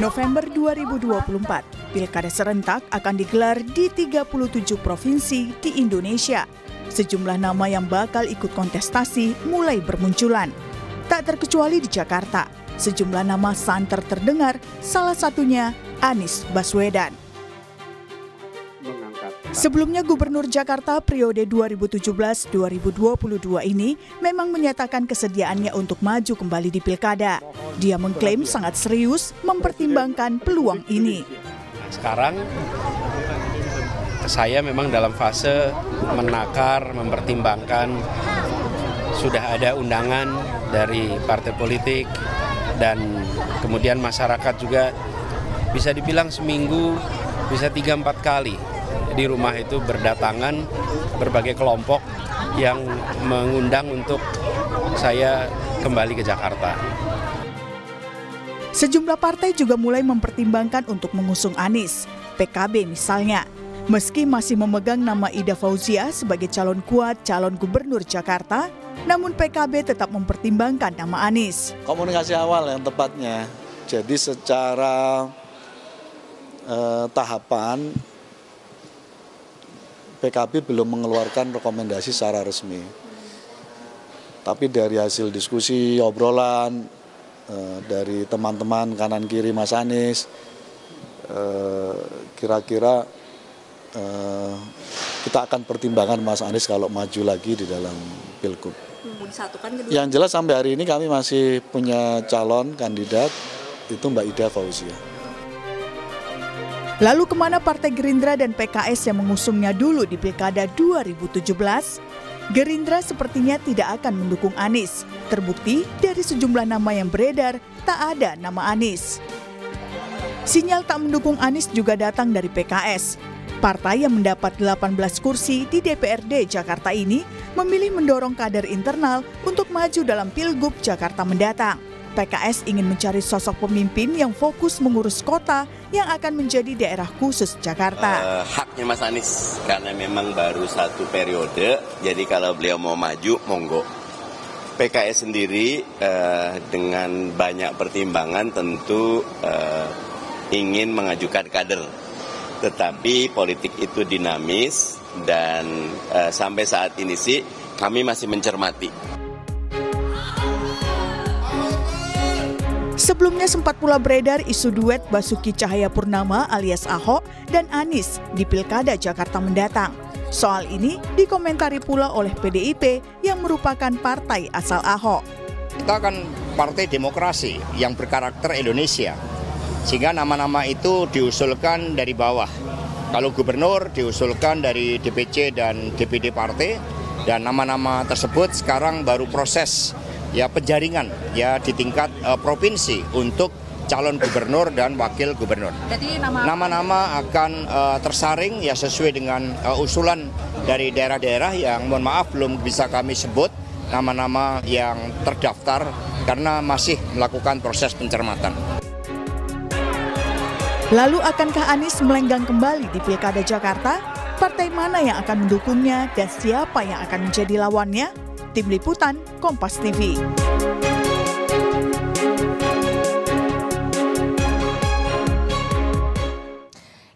November 2024, pilkada serentak akan digelar di 37 provinsi di Indonesia. Sejumlah nama yang bakal ikut kontestasi mulai bermunculan. Tak terkecuali di Jakarta, sejumlah nama santer terdengar, salah satunya Anies Baswedan. Sebelumnya Gubernur Jakarta periode 2017-2022 ini memang menyatakan kesediaannya untuk maju kembali di pilkada. Dia mengklaim sangat serius mempertimbangkan peluang ini. Nah, sekarang saya memang dalam fase menakar, mempertimbangkan sudah ada undangan dari partai politik dan kemudian masyarakat juga bisa dibilang seminggu bisa tiga empat kali di rumah itu berdatangan berbagai kelompok yang mengundang untuk saya kembali ke Jakarta. Sejumlah partai juga mulai mempertimbangkan untuk mengusung Anies, PKB misalnya. Meski masih memegang nama Ida Fauzia sebagai calon kuat calon gubernur Jakarta, namun PKB tetap mempertimbangkan nama Anies. Komunikasi awal yang tepatnya, jadi secara eh, tahapan PKB belum mengeluarkan rekomendasi secara resmi. Tapi dari hasil diskusi, obrolan, eh, dari teman-teman kanan kiri Mas Anies, eh, kira-kira eh, kita akan pertimbangkan Mas Anies kalau maju lagi di dalam pilgub. Kan Yang jelas sampai hari ini kami masih punya calon kandidat itu Mbak Ida Fauzia. Lalu kemana Partai Gerindra dan PKS yang mengusungnya dulu di Pilkada 2017? Gerindra sepertinya tidak akan mendukung Anies. Terbukti dari sejumlah nama yang beredar, tak ada nama Anies. Sinyal tak mendukung Anies juga datang dari PKS. Partai yang mendapat 18 kursi di DPRD Jakarta ini memilih mendorong kader internal untuk maju dalam Pilgub Jakarta mendatang. PKS ingin mencari sosok pemimpin yang fokus mengurus kota yang akan menjadi daerah khusus Jakarta. Uh, haknya Mas Anies karena memang baru satu periode, jadi kalau beliau mau maju monggo. PKS sendiri uh, dengan banyak pertimbangan tentu uh, ingin mengajukan kader. Tetapi politik itu dinamis dan uh, sampai saat ini sih kami masih mencermati. Sebelumnya sempat pula beredar isu duet Basuki Cahaya Purnama alias Ahok dan Anies di Pilkada Jakarta mendatang. Soal ini dikomentari pula oleh PDIP yang merupakan partai asal Ahok. Kita kan partai demokrasi yang berkarakter Indonesia. Sehingga nama-nama itu diusulkan dari bawah. Kalau gubernur diusulkan dari DPC dan DPD partai dan nama-nama tersebut sekarang baru proses ya penjaringan ya di tingkat uh, provinsi untuk calon gubernur dan wakil gubernur. Jadi nama-nama akan uh, tersaring ya sesuai dengan uh, usulan dari daerah-daerah yang mohon maaf belum bisa kami sebut nama-nama yang terdaftar karena masih melakukan proses pencermatan. Lalu akankah Anies melenggang kembali di Pilkada Jakarta? Partai mana yang akan mendukungnya dan siapa yang akan menjadi lawannya? Tim Liputan Kompas TV.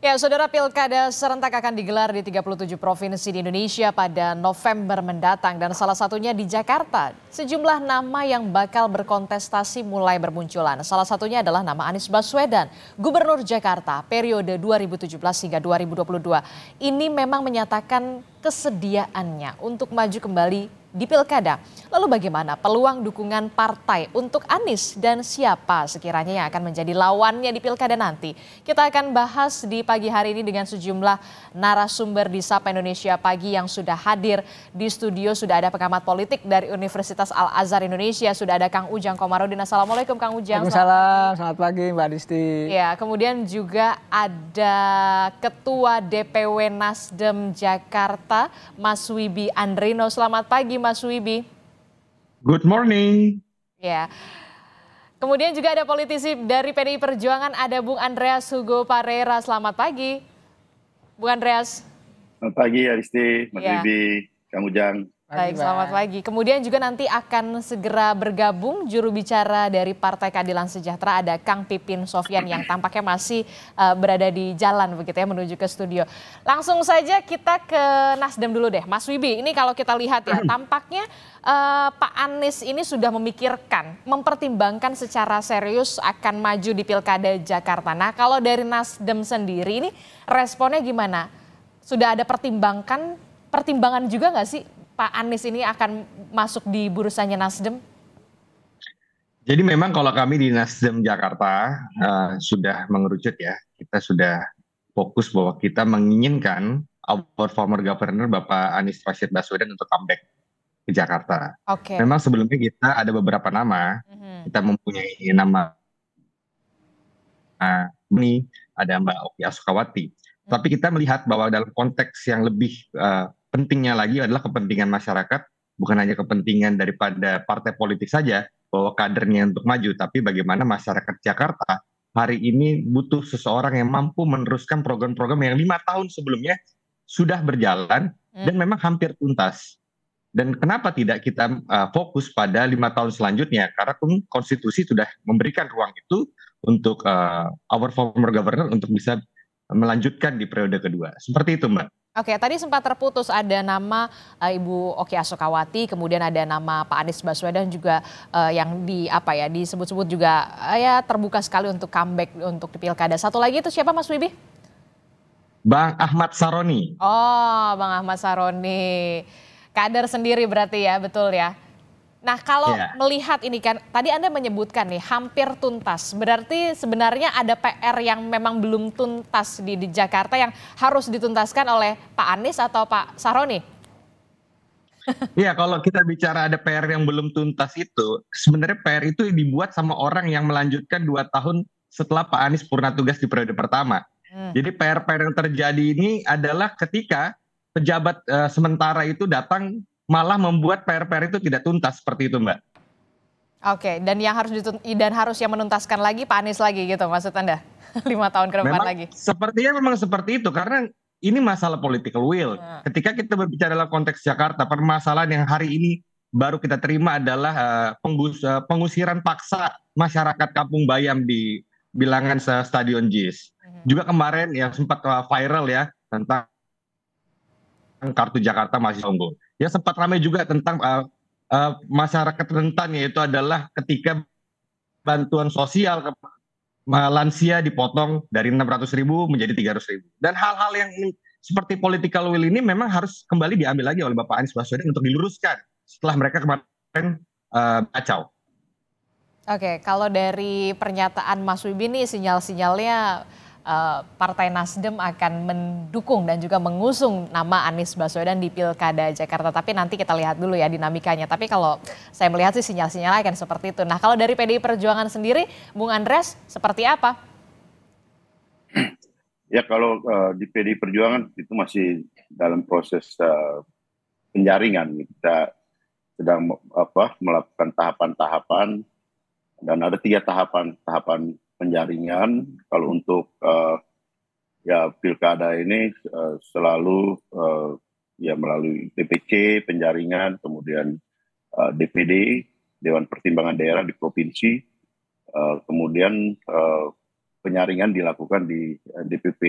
Ya, Saudara Pilkada serentak akan digelar di 37 provinsi di Indonesia pada November mendatang dan salah satunya di Jakarta. Sejumlah nama yang bakal berkontestasi mulai bermunculan. Salah satunya adalah nama Anies Baswedan, Gubernur Jakarta periode 2017 hingga 2022. Ini memang menyatakan kesediaannya untuk maju kembali di pilkada. Lalu bagaimana peluang dukungan partai untuk Anies dan siapa sekiranya yang akan menjadi lawannya di pilkada nanti? Kita akan bahas di pagi hari ini dengan sejumlah narasumber di Sapa Indonesia Pagi yang sudah hadir di studio. Sudah ada pengamat politik dari Universitas Al-Azhar Indonesia, sudah ada Kang Ujang Komarudin. Assalamualaikum Kang Ujang. Waalaikumsalam, selamat pagi Mbak Disti. Ya, kemudian juga ada Ketua DPW Nasdem Jakarta, Mas Wibi Andrino. Selamat pagi Mas Wibi. Good morning. Ya. Kemudian juga ada politisi dari PDI Perjuangan, ada Bung Andreas Hugo Parera. Selamat pagi, Bung Andreas. Selamat pagi, Aristi, Mas ya. Wibi, Kang Ujang. Baik, selamat pagi. Kemudian juga nanti akan segera bergabung juru bicara dari Partai Keadilan Sejahtera ada Kang Pipin Sofian yang tampaknya masih uh, berada di jalan begitu ya menuju ke studio. Langsung saja kita ke Nasdem dulu deh, Mas Wibi. Ini kalau kita lihat ya, tampaknya uh, Pak Anies ini sudah memikirkan, mempertimbangkan secara serius akan maju di Pilkada Jakarta. Nah, kalau dari Nasdem sendiri ini responnya gimana? Sudah ada pertimbangkan pertimbangan juga nggak sih Pak Anies ini akan masuk di bursanya Nasdem? Jadi memang kalau kami di Nasdem Jakarta uh, sudah mengerucut ya, kita sudah fokus bahwa kita menginginkan our former governor Bapak Anies Rashid Baswedan untuk comeback ke Jakarta. Okay. Memang sebelumnya kita ada beberapa nama, hmm kita mempunyai nama uh, ini ada Mbak Oki Asukawati. Mm-hmm. Tapi kita melihat bahwa dalam konteks yang lebih uh, pentingnya lagi adalah kepentingan masyarakat, bukan hanya kepentingan daripada partai politik saja bahwa kadernya untuk maju, tapi bagaimana masyarakat Jakarta hari ini butuh seseorang yang mampu meneruskan program-program yang lima tahun sebelumnya sudah berjalan hmm. dan memang hampir tuntas. Dan kenapa tidak kita uh, fokus pada lima tahun selanjutnya? Karena kan konstitusi sudah memberikan ruang itu untuk uh, our former governor untuk bisa melanjutkan di periode kedua. Seperti itu, Mbak. Oke, tadi sempat terputus ada nama uh, Ibu Oki Asokawati, kemudian ada nama Pak Anies Baswedan juga uh, yang di apa ya disebut-sebut juga uh, ya terbuka sekali untuk comeback untuk di pilkada. Satu lagi itu siapa Mas Wibi? Bang Ahmad Saroni. Oh, Bang Ahmad Saroni. Kader sendiri berarti ya, betul ya? Nah, kalau yeah. melihat ini kan, tadi Anda menyebutkan nih hampir tuntas. Berarti sebenarnya ada PR yang memang belum tuntas di, di Jakarta yang harus dituntaskan oleh Pak Anies atau Pak Saroni? Iya, kalau kita bicara ada PR yang belum tuntas itu, sebenarnya PR itu dibuat sama orang yang melanjutkan dua tahun setelah Pak Anies purna tugas di periode pertama. Hmm. Jadi PR-PR yang terjadi ini adalah ketika pejabat uh, sementara itu datang malah membuat PR-PR itu tidak tuntas seperti itu, Mbak. Oke, dan yang harus dan harus yang menuntaskan lagi Pak Anies lagi gitu maksud Anda? Lima tahun ke depan memang, lagi. Sepertinya memang seperti itu karena ini masalah political will. Nah. Ketika kita berbicara dalam konteks Jakarta, permasalahan yang hari ini baru kita terima adalah uh, pengusiran paksa masyarakat Kampung Bayam di bilangan Stadion JIS. Mm -hmm. Juga kemarin yang sempat eh, viral ya tentang kartu Jakarta masih sombong ya sempat ramai juga tentang uh, uh, masyarakat rentan yaitu adalah ketika bantuan sosial ke eh, lansia dipotong dari 600 ribu menjadi 300 ribu. Dan hal-hal yang seperti political will ini memang harus kembali diambil lagi oleh Bapak Anies Baswedan untuk diluruskan setelah mereka kemarin uh, kacau. Oke, kalau dari pernyataan Mas Wibi ini sinyal-sinyalnya Eh, Partai Nasdem akan mendukung dan juga mengusung nama Anies Baswedan di Pilkada Jakarta. Tapi nanti kita lihat dulu ya dinamikanya. Tapi kalau saya melihat sih sinyal-sinyal akan seperti itu. Nah kalau dari PDI Perjuangan sendiri, Bung Andres seperti apa? Ya kalau uh, di PDI Perjuangan itu masih dalam proses uh, penjaringan. Kita sedang apa melakukan tahapan-tahapan dan ada tiga tahapan tahapan penjaringan kalau untuk uh, ya pilkada ini uh, selalu uh, ya melalui PPC penjaringan kemudian uh, DPD Dewan Pertimbangan Daerah di provinsi uh, kemudian uh, penyaringan dilakukan di DPP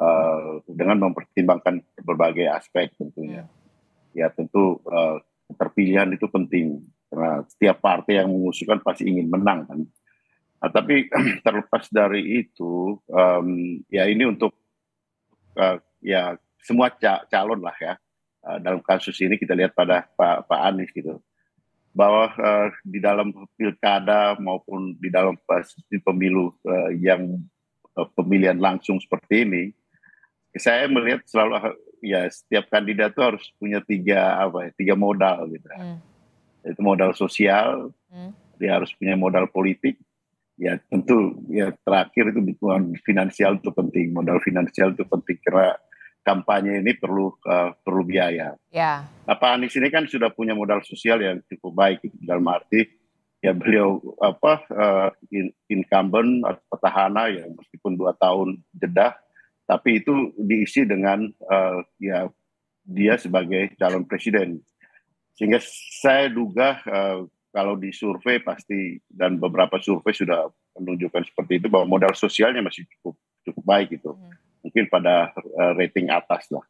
uh, dengan mempertimbangkan berbagai aspek tentunya ya tentu uh, keterpilihan itu penting karena setiap partai yang mengusulkan pasti ingin menang kan Nah, tapi terlepas dari itu, um, ya ini untuk uh, ya semua ca calon lah ya uh, dalam kasus ini kita lihat pada Pak, Pak Anies gitu bahwa uh, di dalam pilkada maupun di dalam sistem pemilu uh, yang uh, pemilihan langsung seperti ini, saya melihat selalu ya setiap kandidat itu harus punya tiga apa ya tiga modal gitu, hmm. itu modal sosial, hmm. dia harus punya modal politik ya tentu ya terakhir itu dukungan finansial itu penting modal finansial itu penting karena kampanye ini perlu uh, perlu biaya. Ya. Apa Anies ini kan sudah punya modal sosial yang cukup baik dalam arti ya beliau apa uh, incumbent atau petahana ya meskipun dua tahun jeda tapi itu diisi dengan uh, ya dia sebagai calon presiden sehingga saya duga uh, kalau di survei pasti dan beberapa survei sudah menunjukkan seperti itu bahwa modal sosialnya masih cukup cukup baik gitu. Hmm. Mungkin pada eh, rating atas lah.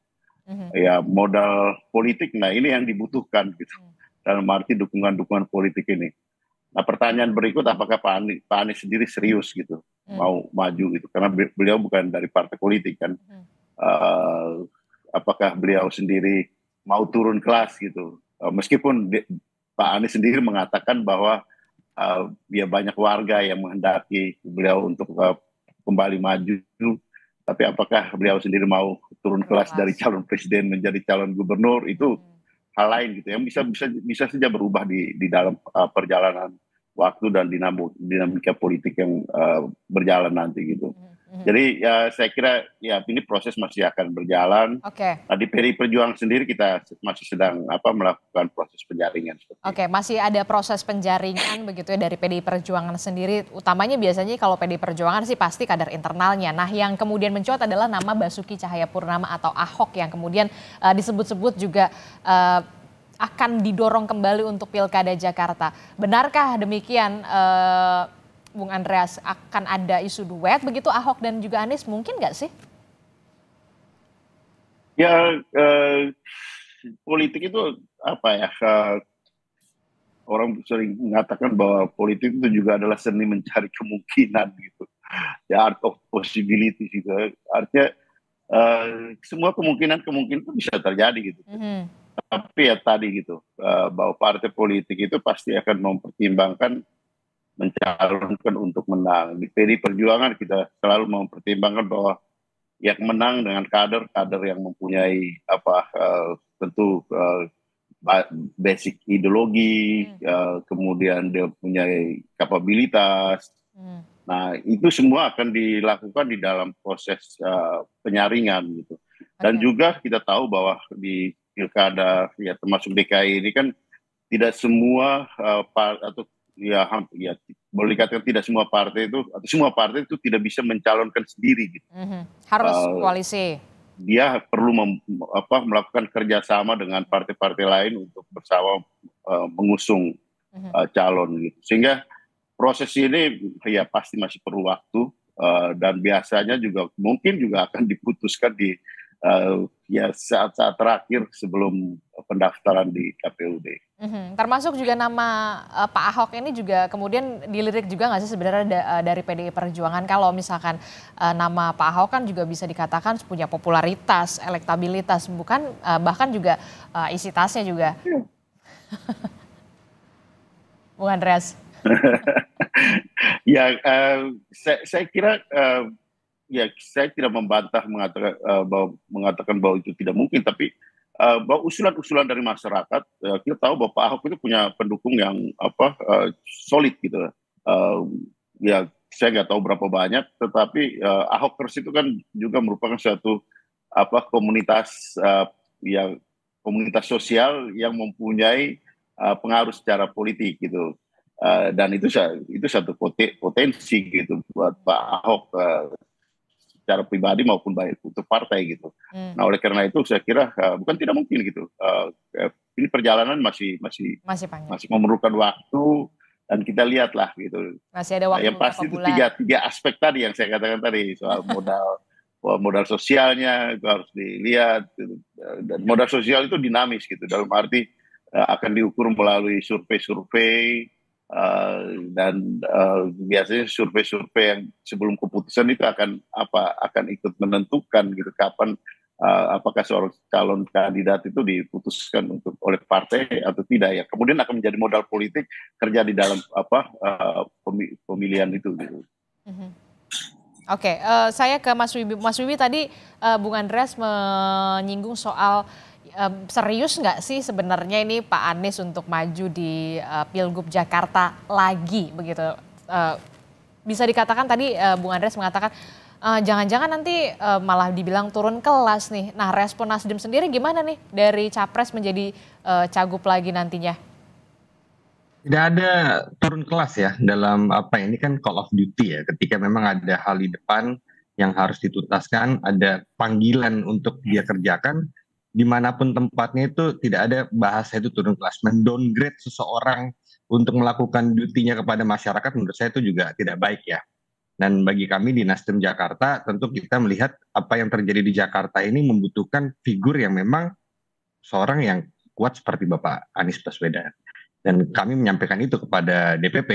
Hmm. Ya modal politik nah ini yang dibutuhkan gitu. Hmm. Dalam arti dukungan-dukungan politik ini. Nah pertanyaan berikut apakah Pak Anies, Pak Anies sendiri serius gitu hmm. mau maju gitu karena beliau bukan dari partai politik kan hmm. uh, apakah beliau sendiri mau turun kelas gitu uh, meskipun di, Pak Anies sendiri mengatakan bahwa uh, ya banyak warga yang menghendaki beliau untuk uh, kembali maju. Tapi apakah beliau sendiri mau turun kelas dari calon presiden menjadi calon gubernur itu hmm. hal lain gitu ya. yang bisa bisa bisa saja berubah di di dalam uh, perjalanan waktu dan dinamika politik yang uh, berjalan nanti gitu. Hmm. Mm-hmm. Jadi ya saya kira ya ini proses masih akan berjalan. Oke. Okay. Nah, di PDI Perjuangan sendiri kita masih sedang apa melakukan proses penjaringan. Oke, okay, masih ada proses penjaringan begitu ya dari PDI Perjuangan sendiri. Utamanya biasanya kalau PDI Perjuangan sih pasti kadar internalnya. Nah, yang kemudian mencuat adalah nama Basuki Cahayapurnama atau Ahok yang kemudian uh, disebut-sebut juga uh, akan didorong kembali untuk Pilkada Jakarta. Benarkah demikian? Uh, Bung Andreas akan ada isu duet begitu Ahok dan juga Anies mungkin nggak sih? Ya eh, politik itu apa ya? Eh, orang sering mengatakan bahwa politik itu juga adalah seni mencari kemungkinan gitu. Ya art of possibility gitu Artinya eh, semua kemungkinan-kemungkinan itu bisa terjadi gitu. Mm -hmm. Tapi ya tadi gitu eh, bahwa partai politik itu pasti akan mempertimbangkan mencalonkan untuk menang. Di PD Perjuangan kita selalu mempertimbangkan bahwa yang menang dengan kader-kader yang mempunyai apa uh, tentu uh, basic ideologi, hmm. uh, kemudian dia punya kapabilitas. Hmm. Nah, itu semua akan dilakukan di dalam proses uh, penyaringan gitu. Dan okay. juga kita tahu bahwa di pilkada ya termasuk DKI ini kan tidak semua uh, atau ya, ya boleh dikatakan tidak semua partai itu atau semua partai itu tidak bisa mencalonkan sendiri gitu. Mm-hmm. Harus uh, koalisi. Dia perlu mem, apa, melakukan kerjasama dengan partai-partai lain untuk bersama uh, mengusung mm-hmm. uh, calon gitu. Sehingga proses ini ya pasti masih perlu waktu uh, dan biasanya juga mungkin juga akan diputuskan di uh, ya saat-saat terakhir sebelum pendaftaran di KPUD. Mm-hmm. Termasuk juga nama uh, Pak Ahok ini juga kemudian dilirik juga nggak sih sebenarnya da, eh, dari PDI Perjuangan kalau misalkan uh, nama Pak Ahok kan juga bisa dikatakan punya popularitas, elektabilitas, bukan uh, bahkan juga uh, isi tasnya juga. Yeah. Bung Andreas. ya, uh, saya, saya kira uh, ya saya tidak membantah mengatakan eh, bahwa, mengatakan bahwa itu tidak mungkin, tapi eh, bahwa usulan-usulan dari masyarakat eh, kita tahu bahwa Pak Ahok itu punya pendukung yang apa solid gitu. ya saya nggak tahu berapa banyak, tetapi uh, Ahokers itu kan juga merupakan suatu apa komunitas uh, yang komunitas sosial yang mempunyai pengaruh secara politik gitu. dan itu itu satu potensi gitu buat Pak Ahok secara pribadi maupun baik untuk partai gitu. Hmm. Nah oleh karena itu saya kira uh, bukan tidak mungkin gitu. Uh, ini perjalanan masih masih masih, masih memerlukan waktu dan kita lihatlah gitu. Masih ada waktu. Nah, yang pasti itu tiga tiga aspek tadi yang saya katakan tadi soal modal modal sosialnya itu harus dilihat gitu. dan modal sosial itu dinamis gitu dalam arti akan diukur melalui survei-survei Uh, dan uh, biasanya survei-survei yang sebelum keputusan itu akan apa akan ikut menentukan gitu kapan uh, apakah seorang calon kandidat itu diputuskan untuk oleh partai atau tidak ya kemudian akan menjadi modal politik kerja di dalam apa uh, pemilihan itu gitu. Mm -hmm. Oke, okay, uh, saya ke Mas Wibi. Mas Wibi tadi uh, Bung Andreas menyinggung soal um, serius nggak sih sebenarnya ini Pak Anies untuk maju di uh, Pilgub Jakarta lagi begitu? Uh, bisa dikatakan tadi uh, Bung Andres mengatakan jangan-jangan uh, nanti uh, malah dibilang turun kelas nih. Nah respon Nasdem sendiri gimana nih dari capres menjadi uh, cagup lagi nantinya? Tidak ada turun kelas ya dalam apa ini kan call of duty ya. Ketika memang ada hal di depan yang harus dituntaskan, ada panggilan untuk dia kerjakan, dimanapun tempatnya itu tidak ada bahasa itu turun kelas mendowngrade seseorang untuk melakukan dutinya kepada masyarakat menurut saya itu juga tidak baik ya dan bagi kami di Nasdem Jakarta tentu kita melihat apa yang terjadi di Jakarta ini membutuhkan figur yang memang seorang yang kuat seperti Bapak Anies Baswedan dan kami menyampaikan itu kepada DPP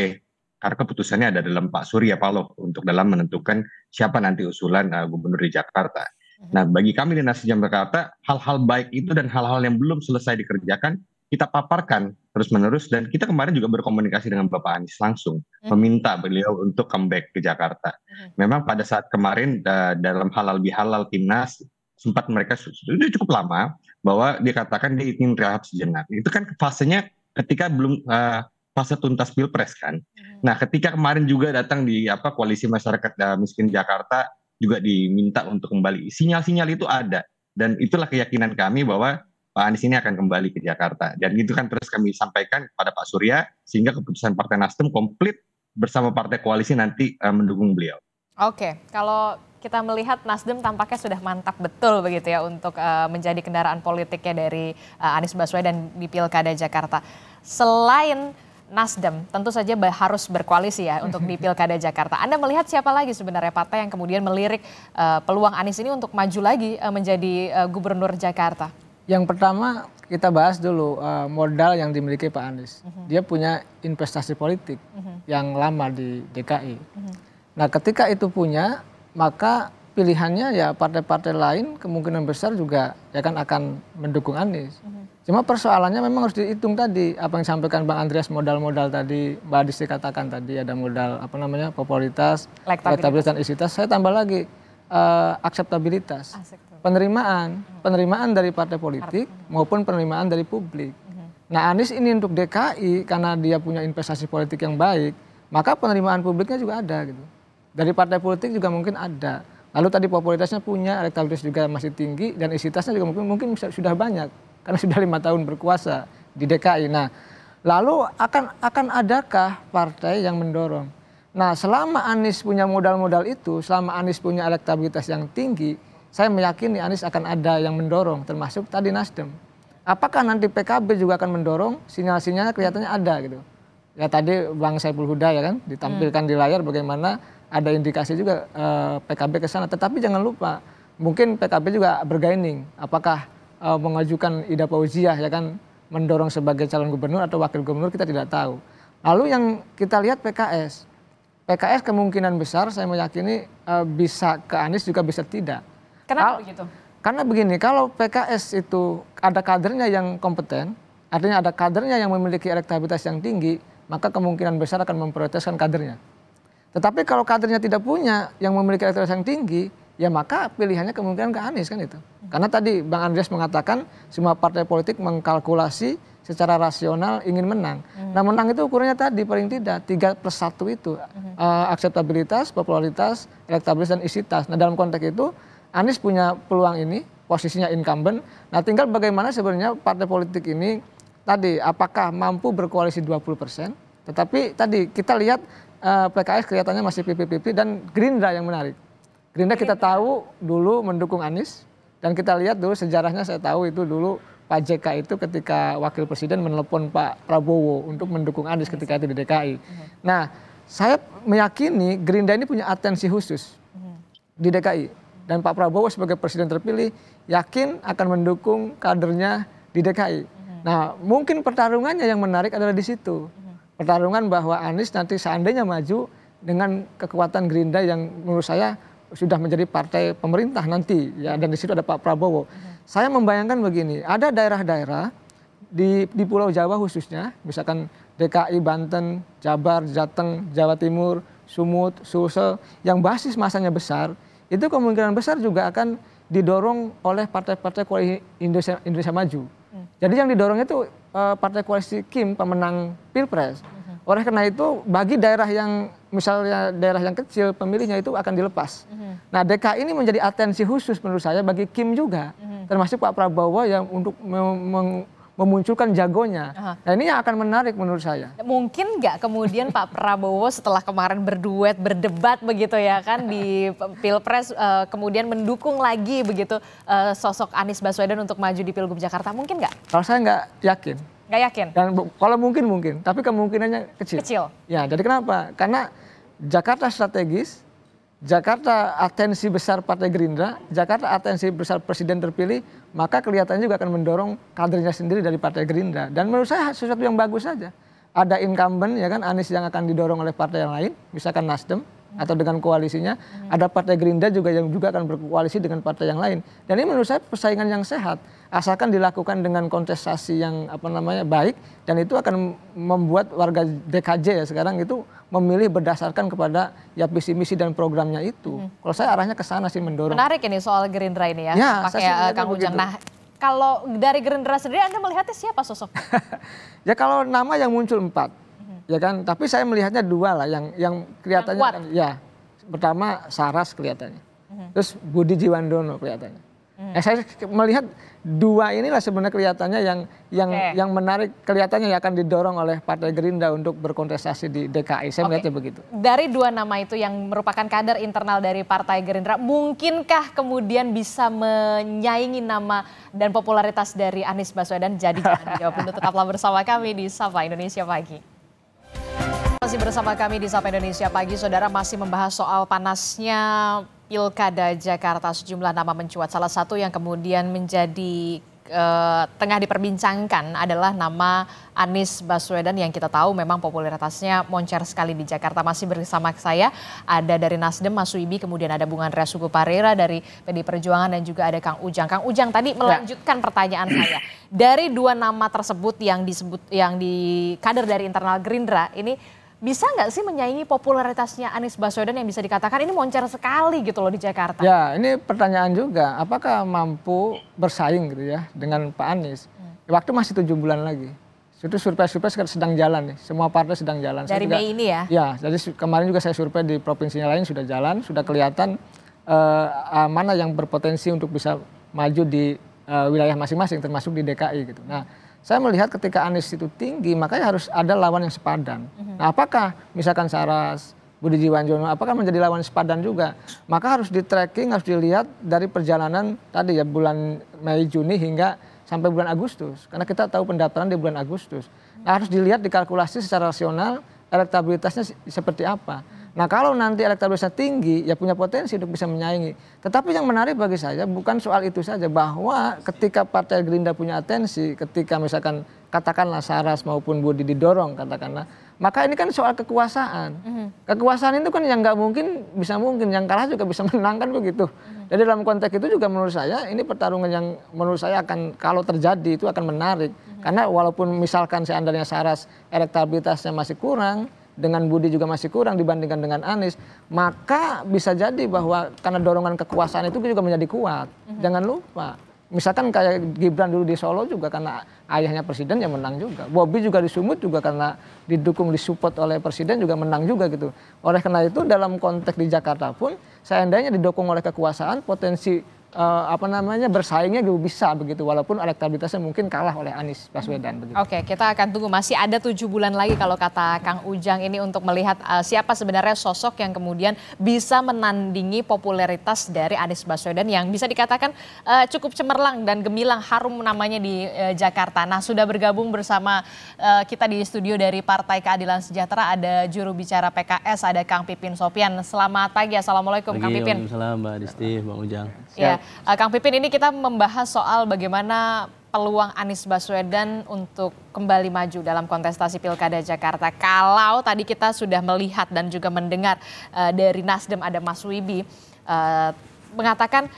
karena keputusannya ada dalam Pak Surya Paloh untuk dalam menentukan siapa nanti usulan uh, gubernur di Jakarta. Nah, bagi kami di Nasdem Jakarta, hal-hal baik itu dan hal-hal yang belum selesai dikerjakan, kita paparkan terus-menerus dan kita kemarin juga berkomunikasi dengan Bapak Anies langsung mhm. meminta beliau untuk comeback ke Jakarta. Mhm. Memang pada saat kemarin dalam halal bihalal timnas sempat mereka sudah cukup lama bahwa dikatakan dia ingin rehat sejenak. Itu kan fasenya ketika belum uh, fase tuntas pilpres kan. Mhm. Nah, ketika kemarin juga datang di apa koalisi masyarakat uh, miskin Jakarta juga diminta untuk kembali. Sinyal-sinyal itu ada dan itulah keyakinan kami bahwa Pak Anies ini akan kembali ke Jakarta. Dan itu kan terus kami sampaikan kepada Pak Surya sehingga keputusan Partai Nasdem komplit bersama partai koalisi nanti uh, mendukung beliau. Oke, kalau kita melihat Nasdem tampaknya sudah mantap betul begitu ya untuk uh, menjadi kendaraan politiknya dari uh, Anies Baswedan di Pilkada Jakarta. Selain Nasdem tentu saja harus berkoalisi ya untuk di Pilkada Jakarta. Anda melihat siapa lagi sebenarnya partai yang kemudian melirik uh, peluang Anies ini untuk maju lagi uh, menjadi uh, gubernur Jakarta? Yang pertama kita bahas dulu uh, modal yang dimiliki Pak Anies. Uh mhm. -huh. Dia punya investasi politik uh mhm. -huh. yang lama di DKI. Uh mhm. -huh. Nah, ketika itu punya, maka pilihannya ya partai-partai lain kemungkinan besar juga ya kan akan mendukung Anies. Uh -huh. Cuma persoalannya memang harus dihitung tadi apa yang disampaikan Bang Andreas modal-modal tadi Mbak Adis katakan tadi ada modal apa namanya popularitas, elektabilitas dan isitas. Saya tambah lagi uh, akseptabilitas, penerimaan, hmm. penerimaan dari partai politik maupun penerimaan dari publik. Hmm. Nah Anies ini untuk DKI karena dia punya investasi politik yang baik, maka penerimaan publiknya juga ada gitu. Dari partai politik juga mungkin ada. Lalu tadi popularitasnya punya, elektabilitas juga masih tinggi dan isitasnya juga mungkin mungkin sudah banyak karena sudah lima tahun berkuasa di DKI. Nah, lalu akan akan adakah partai yang mendorong? Nah, selama Anies punya modal-modal itu, selama Anies punya elektabilitas yang tinggi, saya meyakini Anies akan ada yang mendorong, termasuk tadi Nasdem. Apakah nanti PKB juga akan mendorong? Sinyal-sinyalnya kelihatannya ada gitu. Ya tadi Bang Saiful Huda ya kan ditampilkan hmm. di layar bagaimana ada indikasi juga eh, PKB ke sana. Tetapi jangan lupa mungkin PKB juga bergaining. Apakah uh, mengajukan Ida Fauziah ya kan mendorong sebagai calon gubernur atau wakil gubernur kita tidak tahu. Lalu yang kita lihat PKS. PKS kemungkinan besar saya meyakini uh, bisa ke Anies juga bisa tidak. Kenapa Al begitu? Karena begini, kalau PKS itu ada kadernya yang kompeten, artinya ada kadernya yang memiliki elektabilitas yang tinggi, maka kemungkinan besar akan memprioritaskan kadernya. Tetapi kalau kadernya tidak punya yang memiliki elektabilitas yang tinggi, ya maka pilihannya kemungkinan ke Anies kan itu. Karena tadi Bang Andreas mengatakan semua partai politik mengkalkulasi secara rasional ingin menang. Hmm. Nah menang itu ukurannya tadi paling tidak tiga plus satu itu hmm. uh, akseptabilitas, popularitas, elektabilitas dan isitas. Nah dalam konteks itu Anies punya peluang ini posisinya incumbent. Nah tinggal bagaimana sebenarnya partai politik ini tadi apakah mampu berkoalisi 20 persen? Tetapi tadi kita lihat uh, eh, PKS kelihatannya masih PPPP dan Gerindra yang menarik. Gerindra kita tahu dulu mendukung Anies dan kita lihat dulu sejarahnya saya tahu itu dulu Pak JK itu ketika wakil presiden menelpon Pak Prabowo untuk mendukung Anies ketika itu di DKI. Mhm. Nah, saya meyakini Gerindra ini punya atensi khusus mhm. di DKI dan Pak Prabowo sebagai presiden terpilih yakin akan mendukung kadernya di DKI. Mhm. Nah, mungkin pertarungannya yang menarik adalah di situ. Pertarungan bahwa Anies nanti seandainya maju dengan kekuatan Gerindra yang menurut saya sudah menjadi partai pemerintah nanti ya dan di situ ada Pak Prabowo. Saya membayangkan begini, ada daerah-daerah di di Pulau Jawa khususnya, misalkan DKI Banten, Jabar, Jateng, Jawa Timur, Sumut, Sulsel yang basis masanya besar, itu kemungkinan besar juga akan didorong oleh partai-partai koalisi Indonesia, Indonesia Maju. Hmm. Jadi yang didorong itu eh, partai koalisi Kim pemenang Pilpres. Hmm. Oleh karena itu bagi daerah yang misalnya daerah yang kecil pemilihnya itu akan dilepas. Mm-hmm. Nah DKI ini menjadi atensi khusus menurut saya bagi Kim juga, mm-hmm. termasuk Pak Prabowo yang untuk mem- memunculkan jagonya. Aha. Nah ini yang akan menarik menurut saya. Mungkin nggak kemudian Pak Prabowo setelah kemarin berduet, berdebat begitu ya kan di Pilpres uh, kemudian mendukung lagi begitu uh, sosok Anies Baswedan untuk maju di Pilgub Jakarta mungkin nggak? Kalau saya nggak yakin. Nggak yakin? Dan kalau mungkin mungkin, tapi kemungkinannya kecil. Kecil? Ya, jadi kenapa? Karena Jakarta strategis, Jakarta atensi besar Partai Gerindra, Jakarta atensi besar Presiden terpilih, maka kelihatannya juga akan mendorong kadernya sendiri dari Partai Gerindra. Dan menurut saya sesuatu yang bagus saja. Ada incumbent ya kan Anies yang akan didorong oleh partai yang lain, misalkan Nasdem atau dengan koalisinya, ada Partai Gerindra juga yang juga akan berkoalisi dengan partai yang lain. Dan ini menurut saya persaingan yang sehat asalkan dilakukan dengan kontestasi yang apa namanya baik dan itu akan membuat warga DKJ ya sekarang itu memilih berdasarkan kepada ya visi misi dan programnya itu. Hmm. Kalau saya arahnya ke sana sih mendorong. Menarik ini soal Gerindra ini ya, ya pakai uh, eh, Kang Ujang. Nah, kalau dari Gerindra sendiri Anda melihatnya siapa sosok? ya kalau nama yang muncul empat. Hmm. Ya kan, tapi saya melihatnya dua lah yang yang kelihatannya yang Kan, ya. Pertama Saras kelihatannya. Hmm. Terus Budi Jiwandono kelihatannya Nah, saya melihat dua inilah sebenarnya kelihatannya yang yang okay. yang menarik kelihatannya yang akan didorong oleh Partai Gerindra untuk berkontestasi di DKI. Saya okay. melihatnya begitu. Dari dua nama itu yang merupakan kader internal dari Partai Gerindra, mungkinkah kemudian bisa menyaingi nama dan popularitas dari Anies Baswedan? Jadi jangan dijawab dulu. Tetaplah bersama kami di Sapa Indonesia Pagi. Masih bersama kami di Sapa Indonesia Pagi, Saudara masih membahas soal panasnya Pilkada Jakarta sejumlah nama mencuat. Salah satu yang kemudian menjadi eh, tengah diperbincangkan adalah nama Anies Baswedan yang kita tahu memang popularitasnya moncer sekali di Jakarta. Masih bersama saya ada dari Nasdem Mas Wibi, kemudian ada Bung Andreas Sugo Parera dari PD Perjuangan dan juga ada Kang Ujang. Kang Ujang tadi ya. melanjutkan pertanyaan saya. Dari dua nama tersebut yang disebut yang di kader dari internal Gerindra ini bisa nggak sih menyaingi popularitasnya Anies Baswedan yang bisa dikatakan ini moncer sekali gitu loh di Jakarta? Ya, ini pertanyaan juga, apakah mampu bersaing gitu ya dengan Pak Anies? Hmm. Waktu masih tujuh bulan lagi. Itu survei-survei kan sedang jalan nih, semua partai sedang jalan. Dari juga, Mei ini ya? Ya, jadi kemarin juga saya survei di provinsinya lain sudah jalan, sudah kelihatan uh, eh, mana yang berpotensi untuk bisa maju di uh, wilayah masing-masing, termasuk di DKI gitu. Nah, saya melihat ketika Anies itu tinggi, makanya harus ada lawan yang sepadan. Mhm. Nah, apakah misalkan Saras, Budi Jiwanjono, apakah menjadi lawan sepadan juga? Maka harus di tracking, harus dilihat dari perjalanan tadi ya bulan Mei Juni hingga sampai bulan Agustus. Karena kita tahu pendaftaran di bulan Agustus. Nah, harus dilihat dikalkulasi secara rasional elektabilitasnya seperti apa. Nah kalau nanti elektabilitasnya tinggi, ya punya potensi untuk bisa menyaingi. Tetapi yang menarik bagi saya bukan soal itu saja, bahwa ketika Partai Gerindra punya atensi, ketika misalkan katakanlah Saras maupun Budi didorong katakanlah, maka ini kan soal kekuasaan. Mhm. Kekuasaan itu kan yang nggak mungkin bisa mungkin, yang kalah juga bisa menang kan begitu. mm Jadi dalam konteks itu juga menurut saya ini pertarungan yang menurut saya akan kalau terjadi itu akan menarik. Mhm. Karena walaupun misalkan seandainya Saras elektabilitasnya masih kurang, dengan Budi juga masih kurang dibandingkan dengan Anies, maka bisa jadi bahwa karena dorongan kekuasaan itu juga menjadi kuat. Mm-hmm. Jangan lupa. Misalkan kayak Gibran dulu di Solo juga karena ayahnya presiden yang menang juga. Bobi juga di Sumut juga karena didukung disupport oleh presiden juga menang juga gitu. Oleh karena itu dalam konteks di Jakarta pun seandainya didukung oleh kekuasaan potensi uh, apa namanya bersaingnya juga bisa begitu walaupun elektabilitasnya mungkin kalah oleh Anies Baswedan begitu. Oke, okay, kita akan tunggu masih ada tujuh bulan lagi kalau kata Kang Ujang ini untuk melihat uh, siapa sebenarnya sosok yang kemudian bisa menandingi popularitas dari Anies Baswedan yang bisa dikatakan uh, cukup cemerlang dan gemilang harum namanya di uh, Jakarta. Nah, sudah bergabung bersama uh, kita di studio dari Partai Keadilan Sejahtera ada juru bicara PKS ada Kang Pipin Sopian. Selamat pagi. Assalamualaikum Kang Pipin. Waalaikumsalam Mbak Disti, Bang Ujang. Ya. Uh, Kang Pipin ini kita membahas soal bagaimana peluang Anies Baswedan untuk kembali maju dalam kontestasi Pilkada Jakarta. Kalau tadi kita sudah melihat dan juga mendengar uh, dari Nasdem ada Mas Wibi uh, mengatakan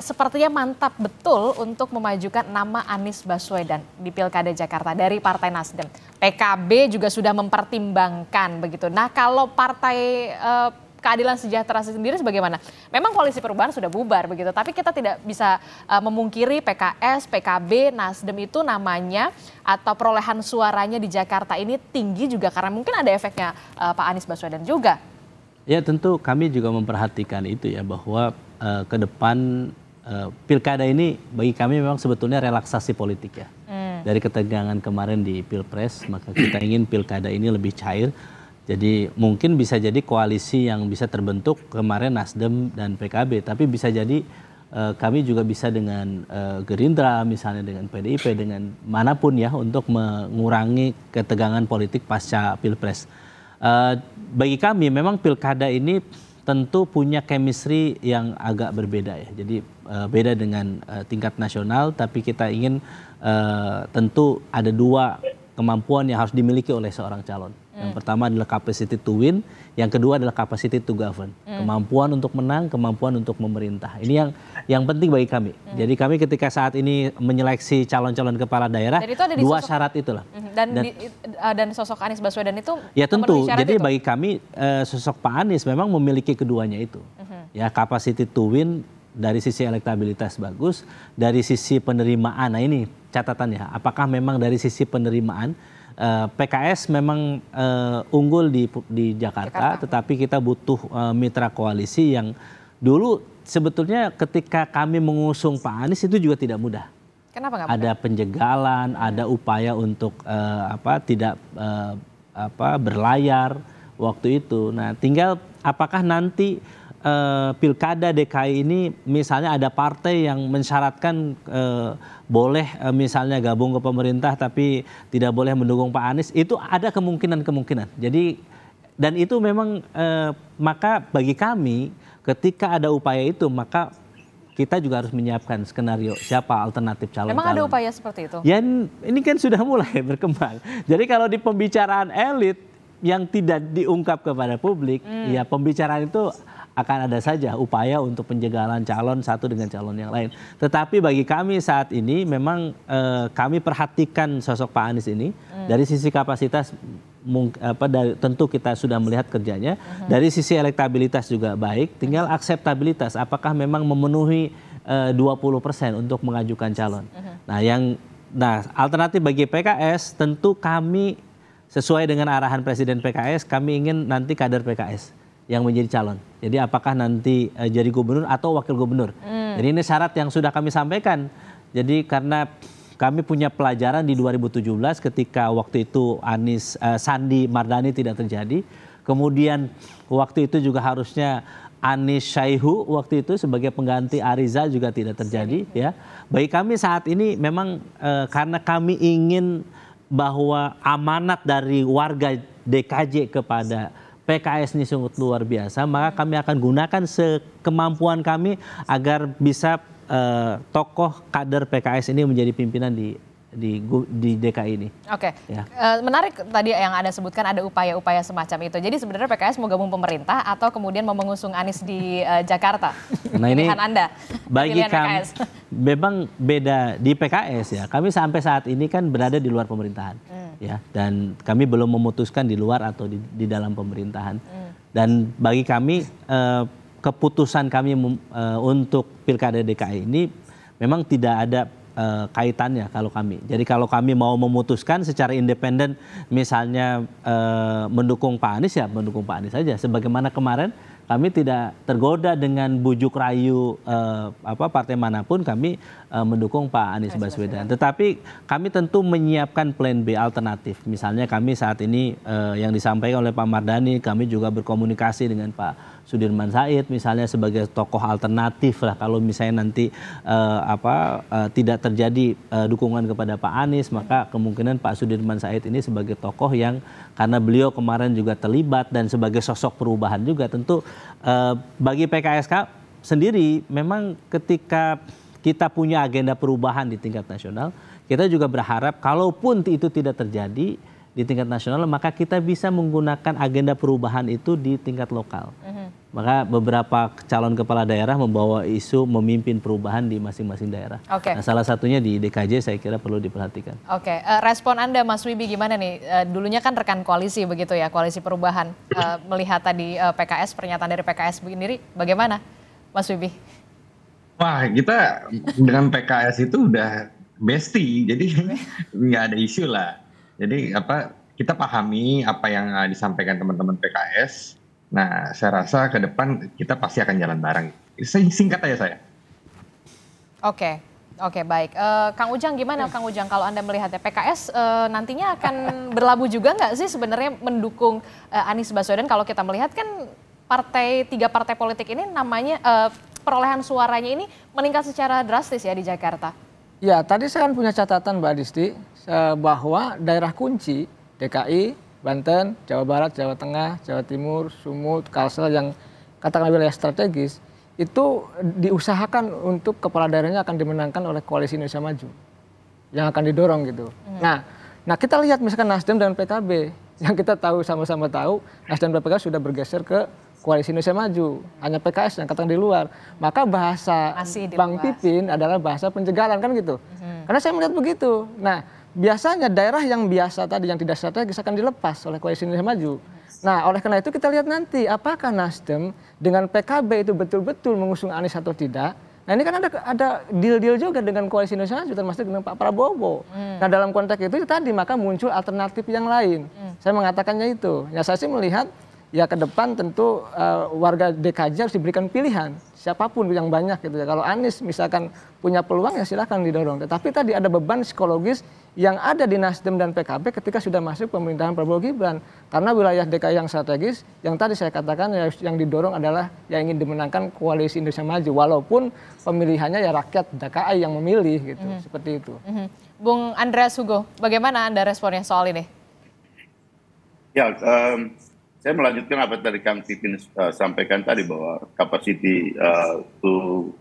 sepertinya mantap betul untuk memajukan nama Anies Baswedan di Pilkada Jakarta dari Partai Nasdem. PKB juga sudah mempertimbangkan begitu. Nah, kalau partai uh, keadilan sejahtera sendiri sebagaimana. Memang koalisi perubahan sudah bubar begitu, tapi kita tidak bisa uh, memungkiri PKS, PKB, Nasdem itu namanya atau perolehan suaranya di Jakarta ini tinggi juga karena mungkin ada efeknya uh, Pak Anies Baswedan juga. Ya tentu kami juga memperhatikan itu ya bahwa uh, ke depan uh, pilkada ini bagi kami memang sebetulnya relaksasi politik ya. Hmm. Dari ketegangan kemarin di pilpres, maka kita ingin pilkada ini lebih cair jadi mungkin bisa jadi koalisi yang bisa terbentuk kemarin Nasdem dan PKB, tapi bisa jadi uh, kami juga bisa dengan uh, Gerindra misalnya dengan PDIP dengan manapun ya untuk mengurangi ketegangan politik pasca pilpres. Uh, bagi kami memang pilkada ini tentu punya chemistry yang agak berbeda ya. Jadi beda dengan tingkat nasional, tapi kita ingin tentu ada dua kemampuan yang harus dimiliki oleh seorang calon yang hmm. pertama adalah capacity to win, yang kedua adalah capacity to govern. Mm. Kemampuan untuk menang, kemampuan untuk memerintah. Ini yang yang penting bagi kami. Mm. Jadi kami ketika saat ini menyeleksi calon-calon kepala daerah, itu ada dua sosok, syarat itulah. Hmm. Dan dan, di, uh, dan sosok Anies Baswedan itu Ya tentu. Jadi itu. bagi kami eh, sosok Pak Anies memang memiliki keduanya itu. Mm -hmm. Ya capacity to win dari sisi elektabilitas bagus, dari sisi penerimaan. Nah ini catatannya, apakah memang dari sisi penerimaan Eh, PKS memang uh, unggul di di Jakarta, Jakarta, tetapi kita butuh uh, mitra koalisi yang dulu sebetulnya ketika kami mengusung Pak Anies itu juga tidak mudah. Kenapa Ada penjegalan, ada upaya untuk uh, apa tidak uh, apa berlayar waktu itu. Nah, tinggal apakah nanti eh, pilkada DKI ini misalnya ada partai yang mensyaratkan eh, boleh eh, misalnya gabung ke pemerintah tapi tidak boleh mendukung Pak Anies itu ada kemungkinan-kemungkinan. Jadi dan itu memang eh, maka bagi kami ketika ada upaya itu maka kita juga harus menyiapkan skenario siapa alternatif calon. Memang ada upaya seperti itu. Ya ini kan sudah mulai berkembang. Jadi kalau di pembicaraan elit yang tidak diungkap kepada publik, hmm. ya pembicaraan itu akan ada saja upaya untuk penjagalan calon satu dengan calon yang lain. Tetapi bagi kami saat ini memang eh, kami perhatikan sosok Pak Anies ini hmm. dari sisi kapasitas mung, apa dari, tentu kita sudah melihat kerjanya hmm. dari sisi elektabilitas juga baik. Tinggal hmm. akseptabilitas apakah memang memenuhi eh, 20% untuk mengajukan calon. Hmm. Nah, yang nah alternatif bagi PKS tentu kami sesuai dengan arahan Presiden PKS kami ingin nanti kader PKS yang menjadi calon. Jadi apakah nanti uh, jadi gubernur atau wakil gubernur. Hmm. Jadi ini syarat yang sudah kami sampaikan. Jadi karena kami punya pelajaran di 2017 ketika waktu itu Anies uh, Sandi Mardani tidak terjadi. Kemudian waktu itu juga harusnya Anies Syaihu waktu itu sebagai pengganti Ariza juga tidak terjadi ya. baik kami saat ini memang uh, karena kami ingin bahwa amanat dari warga DKJ kepada PKS ini sungguh luar biasa, maka kami akan gunakan sekemampuan kami agar bisa uh, tokoh kader PKS ini menjadi pimpinan di di di DKI ini. Oke, okay. ya. Eh, menarik tadi yang anda sebutkan ada upaya-upaya semacam itu. Jadi sebenarnya PKS mau gabung pemerintah atau kemudian mau mengusung Anies di uh, Jakarta. Nah ini Pilihan anda bagi kami memang beda di PKS ya. Kami sampai saat ini kan berada di luar pemerintahan hmm. ya dan kami belum memutuskan di luar atau di, di dalam pemerintahan. Hmm. Dan bagi kami uh, keputusan kami uh, untuk pilkada DKI ini memang tidak ada uh, kaitannya kalau kami. Jadi kalau kami mau memutuskan secara independen misalnya uh, mendukung Pak Anies ya mendukung Pak Anies saja. Sebagaimana kemarin kami tidak tergoda dengan bujuk rayu uh, apa partai manapun kami uh, mendukung Pak Anies Baswedan. Tetapi kami tentu menyiapkan plan B alternatif. Misalnya kami saat ini uh, yang disampaikan oleh Pak Mardani kami juga berkomunikasi dengan Pak Sudirman Said misalnya sebagai tokoh alternatif lah kalau misalnya nanti uh, apa uh, tidak terjadi uh, dukungan kepada Pak Anies maka kemungkinan Pak Sudirman Said ini sebagai tokoh yang karena beliau kemarin juga terlibat dan sebagai sosok perubahan juga tentu uh, bagi PKSK sendiri memang ketika kita punya agenda perubahan di tingkat nasional, kita juga berharap kalaupun itu tidak terjadi, di tingkat nasional, maka kita bisa menggunakan agenda perubahan itu di tingkat lokal. Mm-hmm. Maka beberapa calon kepala daerah membawa isu memimpin perubahan di masing-masing daerah. Okay. Nah, salah satunya di DKJ saya kira perlu diperhatikan. Oke, okay. uh, eh, respon Anda Mas Wibi gimana nih? Uh, dulunya kan rekan koalisi begitu ya, koalisi perubahan. Uh, melihat tadi uh, PKS, pernyataan dari PKS sendiri, bagaimana Mas Wibi? Wah, kita dengan PKS itu udah besti jadi nggak ada isu lah jadi apa kita pahami apa yang uh, disampaikan teman-teman PKS. Nah, saya rasa ke depan kita pasti akan jalan bareng. Singkat aja saya. Oke. Okay. Oke okay, baik, uh, Kang Ujang gimana Kang Ujang kalau anda melihat ya PKS uh, eh, nantinya akan berlabuh juga nggak sih sebenarnya mendukung uh, Anies Baswedan kalau kita melihat kan partai tiga partai politik ini namanya uh, perolehan suaranya ini meningkat secara drastis ya di Jakarta. Ya, tadi saya kan punya catatan Mbak Adisti eh, bahwa daerah kunci DKI, Banten, Jawa Barat, Jawa Tengah, Jawa Timur, Sumut, Kalsel yang katakanlah wilayah strategis itu diusahakan untuk kepala daerahnya akan dimenangkan oleh koalisi Indonesia Maju yang akan didorong gitu. Hmm. Nah, nah kita lihat misalkan Nasdem dan PKB yang kita tahu sama-sama tahu Nasdem dan PKB sudah bergeser ke koalisi Indonesia Maju, hanya PKS yang katakan di luar. Maka bahasa Bang Pipin adalah bahasa penjegalan kan gitu. Hmm. Karena saya melihat begitu. Nah, biasanya daerah yang biasa tadi yang tidak strategis akan dilepas oleh koalisi Indonesia Maju. Nah, oleh karena itu kita lihat nanti apakah Nasdem dengan PKB itu betul-betul mengusung Anies atau tidak. Nah, ini kan ada ada deal-deal juga dengan koalisi Indonesia Maju termasuk dengan Pak Prabowo. Hmm. Nah, dalam konteks itu tadi maka muncul alternatif yang lain. Hmm. Saya mengatakannya itu. Ya saya sih melihat ya ke depan tentu uh, warga DKJ harus diberikan pilihan siapapun yang banyak gitu ya. Kalau Anies misalkan punya peluang ya silahkan didorong. Tetapi tadi ada beban psikologis yang ada di Nasdem dan PKB ketika sudah masuk pemerintahan Prabowo Gibran. Karena wilayah DKI yang strategis, yang tadi saya katakan ya, yang didorong adalah yang ingin dimenangkan koalisi Indonesia Maju. Walaupun pemilihannya ya rakyat DKI yang memilih gitu, mm -hmm. seperti itu. Mm -hmm. Bung Andreas Hugo, bagaimana Anda responnya soal ini? Ya, um, saya melanjutkan apa tadi Kang Pipin uh, sampaikan tadi bahwa capacity uh, to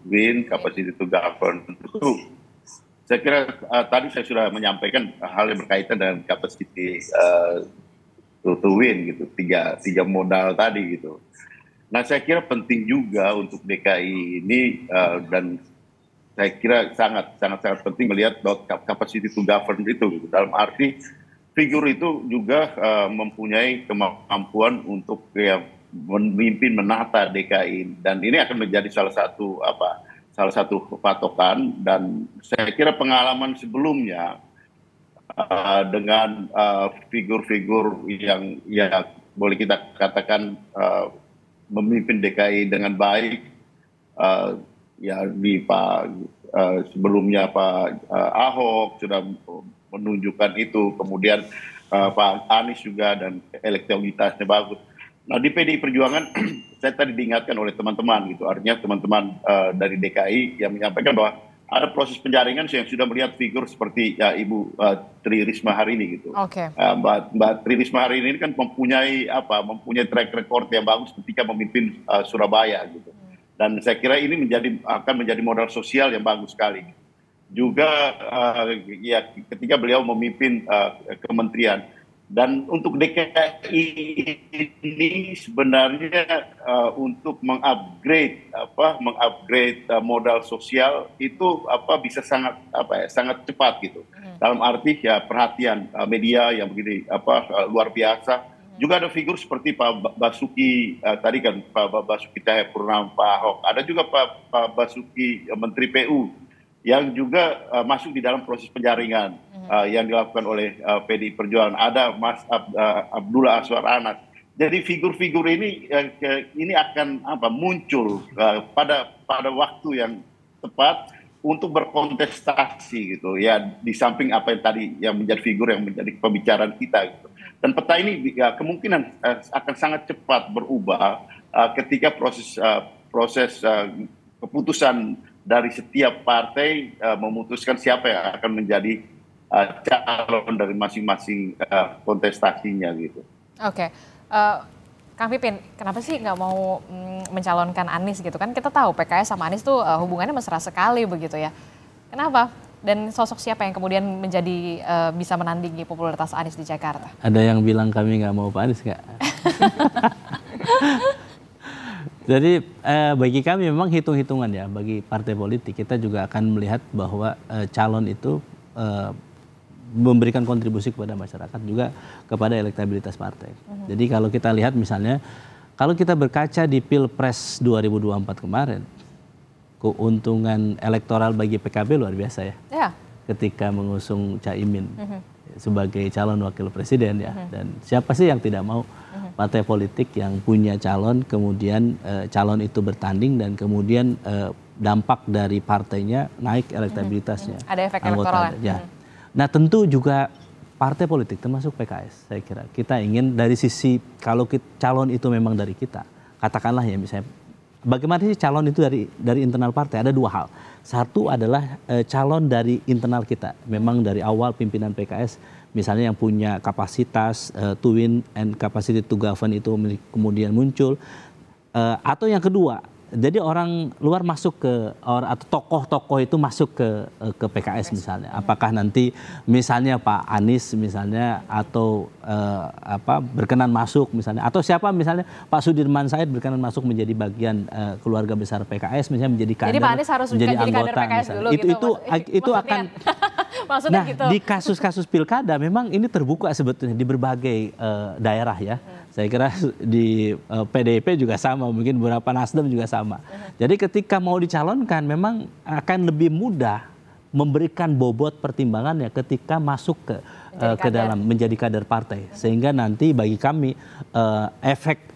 win, capacity to govern itu saya kira uh, tadi saya sudah menyampaikan hal yang berkaitan dengan capacity uh, to, win gitu, tiga tiga modal tadi gitu. Nah, saya kira penting juga untuk DKI ini uh, dan saya kira sangat sangat sangat penting melihat capacity to govern itu gitu. Dalam arti figur itu juga uh, mempunyai kemampuan untuk ya, memimpin menata DKI dan ini akan menjadi salah satu apa salah satu patokan dan saya kira pengalaman sebelumnya uh, dengan eh, figur-figur uh, yang ya boleh kita katakan uh, memimpin DKI dengan baik uh, ya di Pak uh, sebelumnya Pak uh, Ahok sudah menunjukkan itu. Kemudian uh, Pak Anies juga dan elektabilitasnya bagus. Nah di PDI Perjuangan saya tadi diingatkan oleh teman-teman gitu, artinya teman-teman uh, dari DKI yang menyampaikan bahwa ada proses penjaringan yang sudah melihat figur seperti ya, Ibu uh, Tri Risma hari ini gitu. Okay. Uh, Mbak, Mbak Tri Risma hari ini kan mempunyai apa? Mempunyai track record yang bagus ketika memimpin uh, Surabaya gitu. Hmm. Dan saya kira ini menjadi akan menjadi modal sosial yang bagus sekali. Gitu juga uh, ya ketika beliau memimpin uh, kementerian dan untuk DKI ini sebenarnya uh, untuk mengupgrade apa mengupgrade uh, modal sosial itu apa bisa sangat apa ya, sangat cepat gitu hmm. dalam arti ya perhatian uh, media yang begini apa uh, luar biasa hmm. juga ada figur seperti Pak Basuki uh, tadi kan Pak Basuki Cahayapurnama Pak Ahok ada juga Pak, Pak Basuki uh, Menteri PU yang juga uh, masuk di dalam proses penjaringan hmm. uh, yang dilakukan oleh uh, PDI Perjuangan. Ada Mas Ab, uh, Abdullah Aswar Anas. Jadi figur-figur ini uh, ini akan apa muncul uh, pada pada waktu yang tepat untuk berkontestasi gitu ya di samping apa yang tadi yang menjadi figur yang menjadi pembicaraan kita gitu. Dan peta ini ya, kemungkinan uh, akan sangat cepat berubah uh, ketika proses uh, proses uh, keputusan dari setiap partai uh, memutuskan siapa yang akan menjadi uh, calon dari masing-masing uh, kontestasinya gitu. Oke, okay. uh, Kang Pipin, kenapa sih nggak mau mm, mencalonkan Anies gitu kan? Kita tahu PKS sama Anies tuh hubungannya mesra sekali begitu ya. Kenapa? Dan sosok siapa yang kemudian menjadi uh, bisa menandingi popularitas Anies di Jakarta? Ada yang bilang kami nggak mau Pak Anies nggak? Jadi eh, bagi kami memang hitung-hitungan ya bagi partai politik kita juga akan melihat bahwa eh, calon itu eh, memberikan kontribusi kepada masyarakat juga kepada elektabilitas partai. -hmm. Jadi kalau kita lihat misalnya kalau kita berkaca di Pilpres 2024 kemarin keuntungan elektoral bagi PKB luar biasa ya. Yeah. Ketika mengusung Caimin. -hmm sebagai calon wakil presiden ya. Hmm. Dan siapa sih yang tidak mau hmm. partai politik yang punya calon kemudian e, calon itu bertanding dan kemudian e, dampak dari partainya naik hmm. elektabilitasnya. Hmm. Ada efek elektoral. Ya? ya. Hmm. Nah, tentu juga partai politik termasuk PKS saya kira kita ingin dari sisi kalau kita, calon itu memang dari kita katakanlah ya misalnya bagaimana sih calon itu dari dari internal partai? Ada dua hal. Satu adalah e, calon dari internal kita. Memang dari awal pimpinan PKS misalnya yang punya kapasitas e, to win and capacity to govern itu kemudian muncul. E, atau yang kedua jadi orang luar masuk ke orang atau tokoh-tokoh itu masuk ke eh, ke PKS misalnya. Apakah nanti misalnya Pak Anies misalnya atau eh, apa berkenan masuk misalnya atau siapa misalnya Pak Sudirman Said berkenan masuk menjadi bagian eh, keluarga besar PKS misalnya menjadi kader. Jadi Pak Anies harus menjadi anggota PKS misalnya. dulu itu gitu. Itu itu akan Maksudnya nah, gitu. di kasus-kasus pilkada memang ini terbuka sebetulnya di berbagai uh, daerah ya. Hmm saya kira di PDIP eh, juga sama, mungkin beberapa Nasdem juga sama. Jadi ketika mau dicalonkan memang akan lebih mudah memberikan bobot pertimbangannya ketika masuk ke menjadi eh, ke dalam menjadi kader partai sehingga nanti bagi kami eh, efek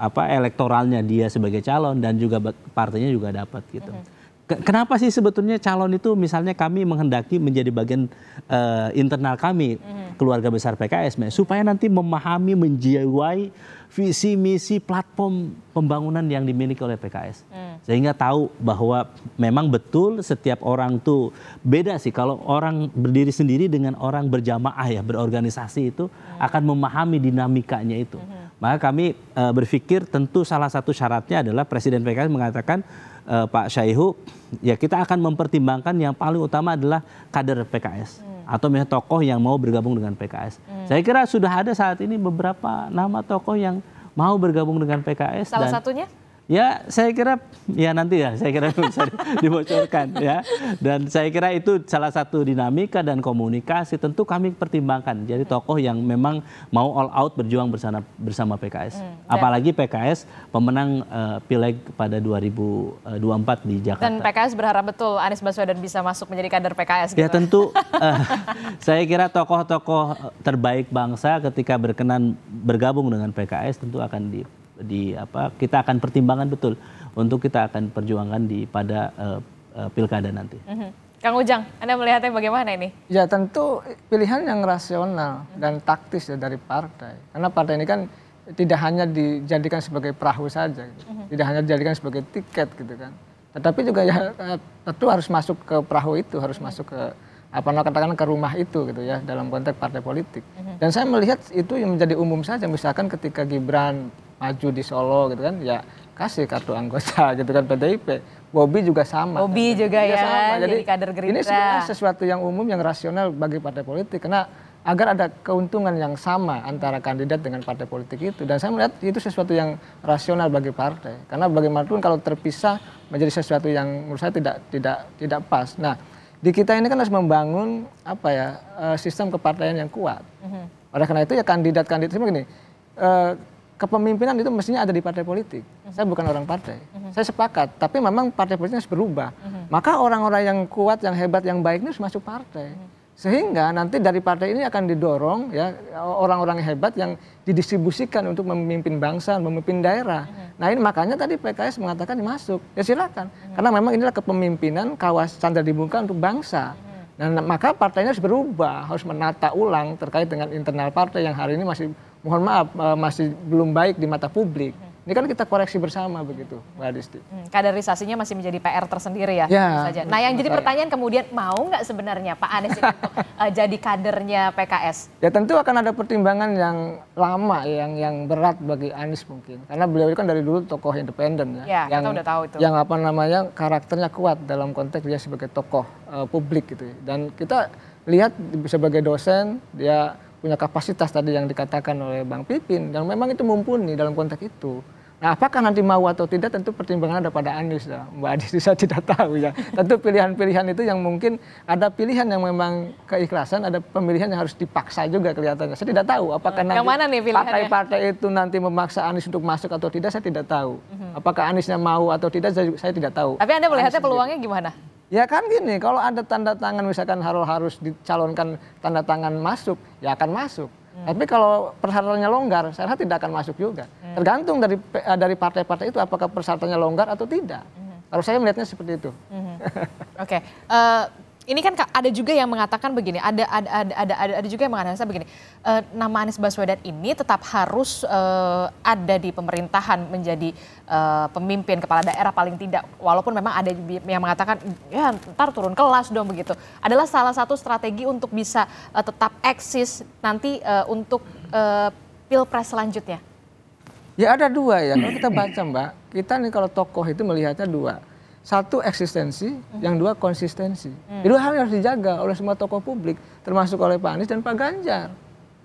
apa elektoralnya dia sebagai calon dan juga partainya juga dapat gitu. Uh mm-hmm. -huh. Kenapa sih sebetulnya calon itu misalnya kami menghendaki menjadi bagian uh, internal kami hmm keluarga besar PKS supaya nanti memahami menjiwai visi misi platform pembangunan yang dimiliki oleh PKS mm. sehingga tahu bahwa memang betul setiap orang tuh beda sih kalau orang berdiri sendiri dengan orang berjamaah ya berorganisasi itu mm. akan memahami dinamikanya itu. Mm-hmm. Maka kami e, berpikir tentu salah satu syaratnya adalah Presiden PKS mengatakan e, Pak Syaihu ya kita akan mempertimbangkan yang paling utama adalah kader PKS hmm. atau misalnya tokoh yang mau bergabung dengan PKS. Hmm. Saya kira sudah ada saat ini beberapa nama tokoh yang mau bergabung dengan PKS. Salah dan, satunya? Ya, saya kira ya nanti ya, saya kira bisa dibocorkan ya. Dan saya kira itu salah satu dinamika dan komunikasi tentu kami pertimbangkan. Jadi tokoh yang memang mau all out berjuang bersama bersama PKS. Hmm, Apalagi PKS pemenang uh, Pileg pada 2024 eh, di Jakarta. Dan PKS berharap betul Anies Baswedan bisa masuk menjadi kader PKS ya, gitu. Ya tentu uh, saya kira tokoh-tokoh terbaik bangsa ketika berkenan bergabung dengan PKS tentu akan di di apa kita akan pertimbangan betul untuk kita akan perjuangkan di pada uh, uh, pilkada nanti. Mm -hmm. Kang Ujang, Anda melihatnya bagaimana ini? Ya tentu pilihan yang rasional dan taktis ya dari partai. Karena partai ini kan tidak hanya dijadikan sebagai perahu saja, gitu. mm -hmm. tidak hanya dijadikan sebagai tiket gitu kan. Tetapi juga ya eh, tentu harus masuk ke perahu itu, harus mm -hmm. masuk ke apa namanya katakan ke rumah itu gitu ya dalam konteks partai politik. Mm -hmm. Dan saya melihat itu yang menjadi umum saja misalkan ketika Gibran maju di Solo gitu kan ya kasih kartu anggota gitu kan PDIP Bobi juga sama Bobi kan. juga, ya sama. Jadi, jadi kader Gerindra ini sebenarnya sesuatu yang umum yang rasional bagi partai politik karena agar ada keuntungan yang sama antara kandidat dengan partai politik itu dan saya melihat itu sesuatu yang rasional bagi partai karena bagaimanapun kalau terpisah menjadi sesuatu yang menurut saya tidak tidak tidak pas nah di kita ini kan harus membangun apa ya eh, sistem kepartaian yang kuat mhm. oleh karena itu ya kandidat kandidat begini kepemimpinan itu mestinya ada di partai politik. Uh mhm. -huh. Saya bukan orang partai. Uh mhm. -huh. Saya sepakat, tapi memang partai politik harus berubah. Uh mhm. -huh. Maka orang-orang yang kuat, yang hebat, yang baik ini harus masuk partai. Uh -huh. Sehingga nanti dari partai ini akan didorong ya orang-orang hebat yang didistribusikan untuk memimpin bangsa, memimpin daerah. Nah, ini makanya tadi PKS mengatakan masuk. Ya silakan. Karena memang inilah kepemimpinan kawas standar dibuka untuk bangsa. Nah, maka partainya harus berubah, harus menata ulang terkait dengan internal partai yang hari ini masih mohon maaf eh, masih belum baik di mata publik. Ini kan kita koreksi bersama begitu, Mbak Adisti. Hmm, kaderisasinya masih menjadi PR tersendiri ya. ya saja. Nah yang jadi pertanyaan kemudian mau nggak sebenarnya Pak Anies itu uh, eh, jadi kadernya PKS? Ya tentu akan ada pertimbangan yang lama, yang yang berat bagi Anies mungkin. Karena beliau kan dari dulu tokoh independen ya. ya yang, kita udah tahu itu. Yang apa namanya karakternya kuat dalam konteks dia sebagai tokoh uh, publik gitu. Ya. Dan kita lihat sebagai dosen dia punya kapasitas tadi yang dikatakan oleh Bang Pipin dan memang itu mumpuni dalam konteks itu. Nah, apakah nanti mau atau tidak tentu pertimbangan ada pada Anies ya. Mbak Adi saya tidak tahu ya. Tentu pilihan-pilihan itu yang mungkin ada pilihan yang memang keikhlasan, ada pemilihan yang harus dipaksa juga kelihatannya. Saya tidak tahu apakah yang nanti partai-partai itu nanti memaksa Anies untuk masuk atau tidak saya tidak tahu. Mhm. Apakah Aniesnya mau atau tidak saya tidak tahu. Tapi Anda melihatnya peluangnya gimana? Ya kan gini, kalau ada tanda tangan misalkan harus harus dicalonkan tanda tangan masuk, ya akan masuk. Hmm. Tapi kalau persyaratannya longgar, saya rasa tidak akan masuk juga. Hmm. Tergantung dari eh, dari partai-partai itu apakah persyaratannya longgar atau tidak. Hmm. Kalau saya melihatnya seperti itu. Hmm. Oke, okay. uh, eh, ini kan ada juga yang mengatakan begini, ada ada ada ada ada, ada juga yang mengatakan begini, e, nama Anies Baswedan ini tetap harus e, ada di pemerintahan menjadi e, pemimpin kepala daerah paling tidak, walaupun memang ada yang mengatakan ya ntar turun kelas dong begitu. Adalah salah satu strategi untuk bisa e, tetap eksis nanti e, untuk e, pilpres selanjutnya. Ya ada dua ya, kalau kita baca mbak, kita nih kalau tokoh itu melihatnya dua satu eksistensi, hmm. yang dua konsistensi. Hmm. Itu hal yang harus dijaga oleh semua tokoh publik, termasuk oleh Pak Anies dan Pak Ganjar.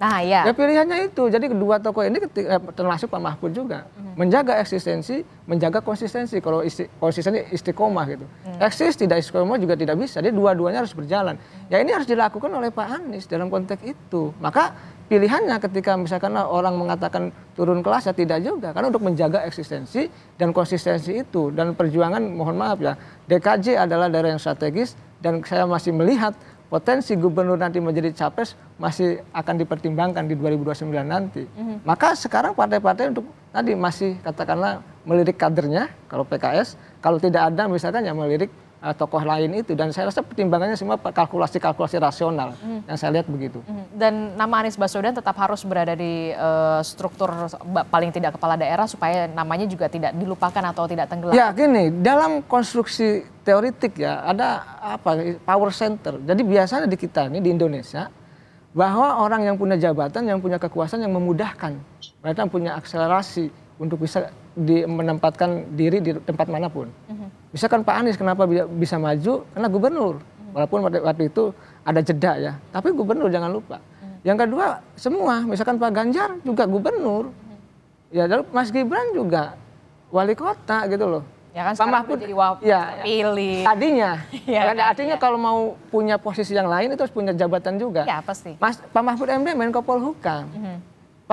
Nah, ya. ya pilihannya itu. Jadi kedua tokoh ini eh, termasuk Pak Mahfud juga hmm. menjaga eksistensi, menjaga konsistensi. Kalau isti, konsistensi istiqomah gitu. Hmm. Eksis tidak istiqomah juga tidak bisa. Jadi dua-duanya harus berjalan. Hmm. Ya ini harus dilakukan oleh Pak Anies dalam konteks itu. Maka pilihannya ketika misalkan orang mengatakan turun kelas ya tidak juga karena untuk menjaga eksistensi dan konsistensi itu dan perjuangan mohon maaf ya DKJ adalah daerah yang strategis dan saya masih melihat potensi gubernur nanti menjadi capres masih akan dipertimbangkan di 2029 nanti. Mm -hmm. Maka sekarang partai-partai untuk tadi masih katakanlah melirik kadernya kalau PKS, kalau tidak ada misalkan yang melirik uh, tokoh lain itu dan saya rasa pertimbangannya semua kalkulasi-kalkulasi rasional hmm. yang saya lihat begitu. Hmm. Dan nama Anies Baswedan tetap harus berada di uh, struktur paling tidak kepala daerah supaya namanya juga tidak dilupakan atau tidak tenggelam. Ya gini, dalam konstruksi teoritik ya ada apa power center. Jadi biasanya di kita ini di Indonesia bahwa orang yang punya jabatan, yang punya kekuasaan yang memudahkan mereka punya akselerasi untuk bisa di menempatkan diri di tempat manapun. Uh-huh. Misalkan Pak Anies kenapa bisa maju karena gubernur. Uh-huh. Walaupun waktu itu ada jeda ya, tapi gubernur jangan lupa. Uh-huh. Yang kedua, semua misalkan Pak Ganjar juga gubernur. Ya, lalu Mas Gibran juga wali kota gitu loh. Ya kan Pak Mahfud jadi ya, pilih. Tadinya. ya, kan, kan artinya ya. kalau mau punya posisi yang lain itu harus punya jabatan juga. Ya pasti. Mas Pak Mahfud MD Menko Polhukam. Mm -hmm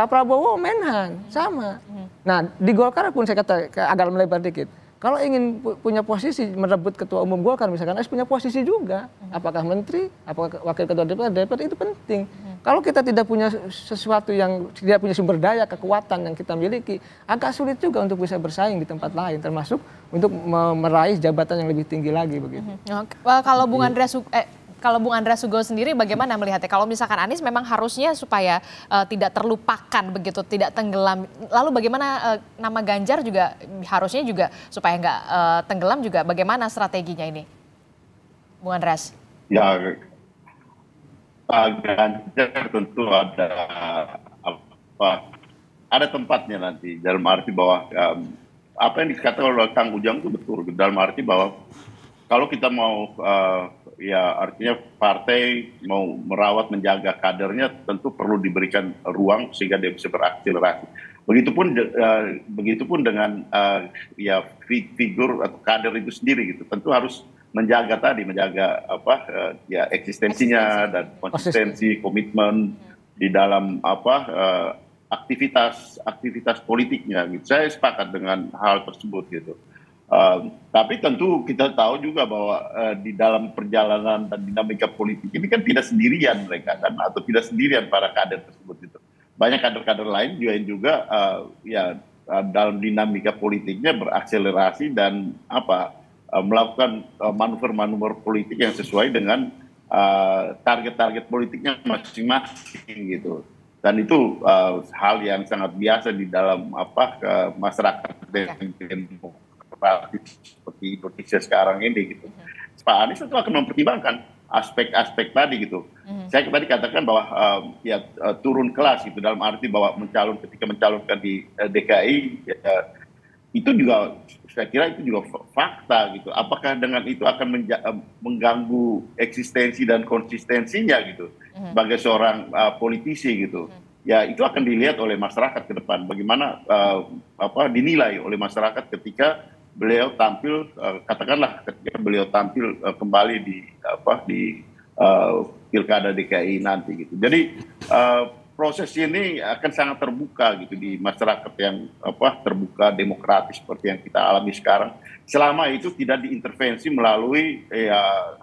Pak Prabowo Menhan sama. Hmm. Nah di Golkar pun saya kata agak melebar dikit. Kalau ingin pu punya posisi merebut ketua umum Golkar misalkan harus punya posisi juga. Hmm. Apakah menteri, apakah wakil ketua DPR, DPR itu penting. Hmm. Kalau kita tidak punya sesuatu yang tidak punya sumber daya, kekuatan yang kita miliki, agak sulit juga untuk bisa bersaing di tempat lain, termasuk untuk meraih jabatan yang lebih tinggi lagi begitu. Oke. Well, kalau Bung iya. Andreas eh kalau Bung Andra Sugo sendiri bagaimana melihatnya? Kalau misalkan Anies memang harusnya supaya uh, tidak terlupakan begitu, tidak tenggelam. Lalu bagaimana uh, nama Ganjar juga harusnya juga supaya nggak uh, tenggelam juga bagaimana strateginya ini? Bung Andreas. Ya, Pak Ganjar tentu ada apa ada tempatnya nanti dalam arti bahwa um, apa yang dikatakan oleh Kang Ujang itu betul dalam arti bahwa kalau kita mau uh, ya artinya partai mau merawat menjaga kadernya tentu perlu diberikan ruang sehingga dia bisa berakselerasi. Begitupun uh, begitupun dengan uh, ya figur atau kader itu sendiri gitu. Tentu harus menjaga tadi menjaga apa uh, ya eksistensinya Eksistensi. dan konsistensi Eksistensi. komitmen di dalam apa uh, aktivitas aktivitas politiknya gitu. Saya sepakat dengan hal tersebut gitu. Ehm, tapi tentu kita tahu juga bahwa uh, di dalam perjalanan dan dinamika politik ini kan tidak sendirian mereka kan atau tidak sendirian para kader tersebut itu banyak kader-kader lain juga yang juga uh, ya uh, dalam dinamika politiknya berakselerasi dan apa uh, melakukan manuver manuver-manuver politik yang sesuai dengan target-target uh, politiknya masing-masing gitu dan itu uh, hal yang sangat biasa di dalam apa ke masyarakat ya. demokrasi kooperatif seperti Indonesia sekarang ini gitu. hmm Pak Anies itu akan mempertimbangkan aspek-aspek tadi gitu. hmm Saya tadi katakan bahwa um, ya uh, turun kelas itu dalam arti bahwa mencalon ketika mencalonkan di uh, eh, DKI ya, itu juga saya kira itu juga fakta gitu. Apakah dengan itu akan menja- mengganggu eksistensi dan konsistensinya gitu hmm sebagai seorang uh, politisi gitu. hmm ya itu akan dilihat oleh masyarakat ke depan bagaimana uh, apa dinilai oleh masyarakat ketika beliau tampil eh, katakanlah ketika beliau tampil eh, kembali di apa di uh, pilkada DKI nanti gitu. Jadi uh, proses ini akan sangat terbuka gitu di masyarakat yang apa terbuka demokratis seperti yang kita alami sekarang selama itu tidak diintervensi melalui ya,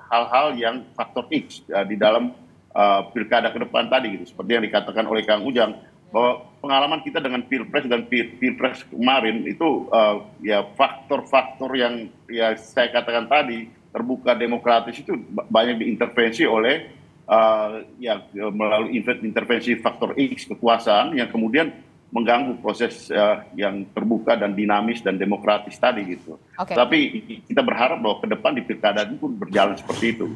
hal-hal yang faktor X ya, di dalam uh, pilkada ke depan tadi gitu seperti yang dikatakan oleh Kang Ujang bahwa pengalaman kita dengan pilpres dan pilpres kemarin itu uh, ya faktor-faktor yang ya saya katakan tadi terbuka demokratis itu banyak diintervensi oleh uh, ya melalui intervensi faktor X kekuasaan yang kemudian mengganggu proses uh, yang terbuka dan dinamis dan demokratis tadi gitu. Okay. Tapi kita berharap bahwa ke depan di pilkada ini pun berjalan seperti itu.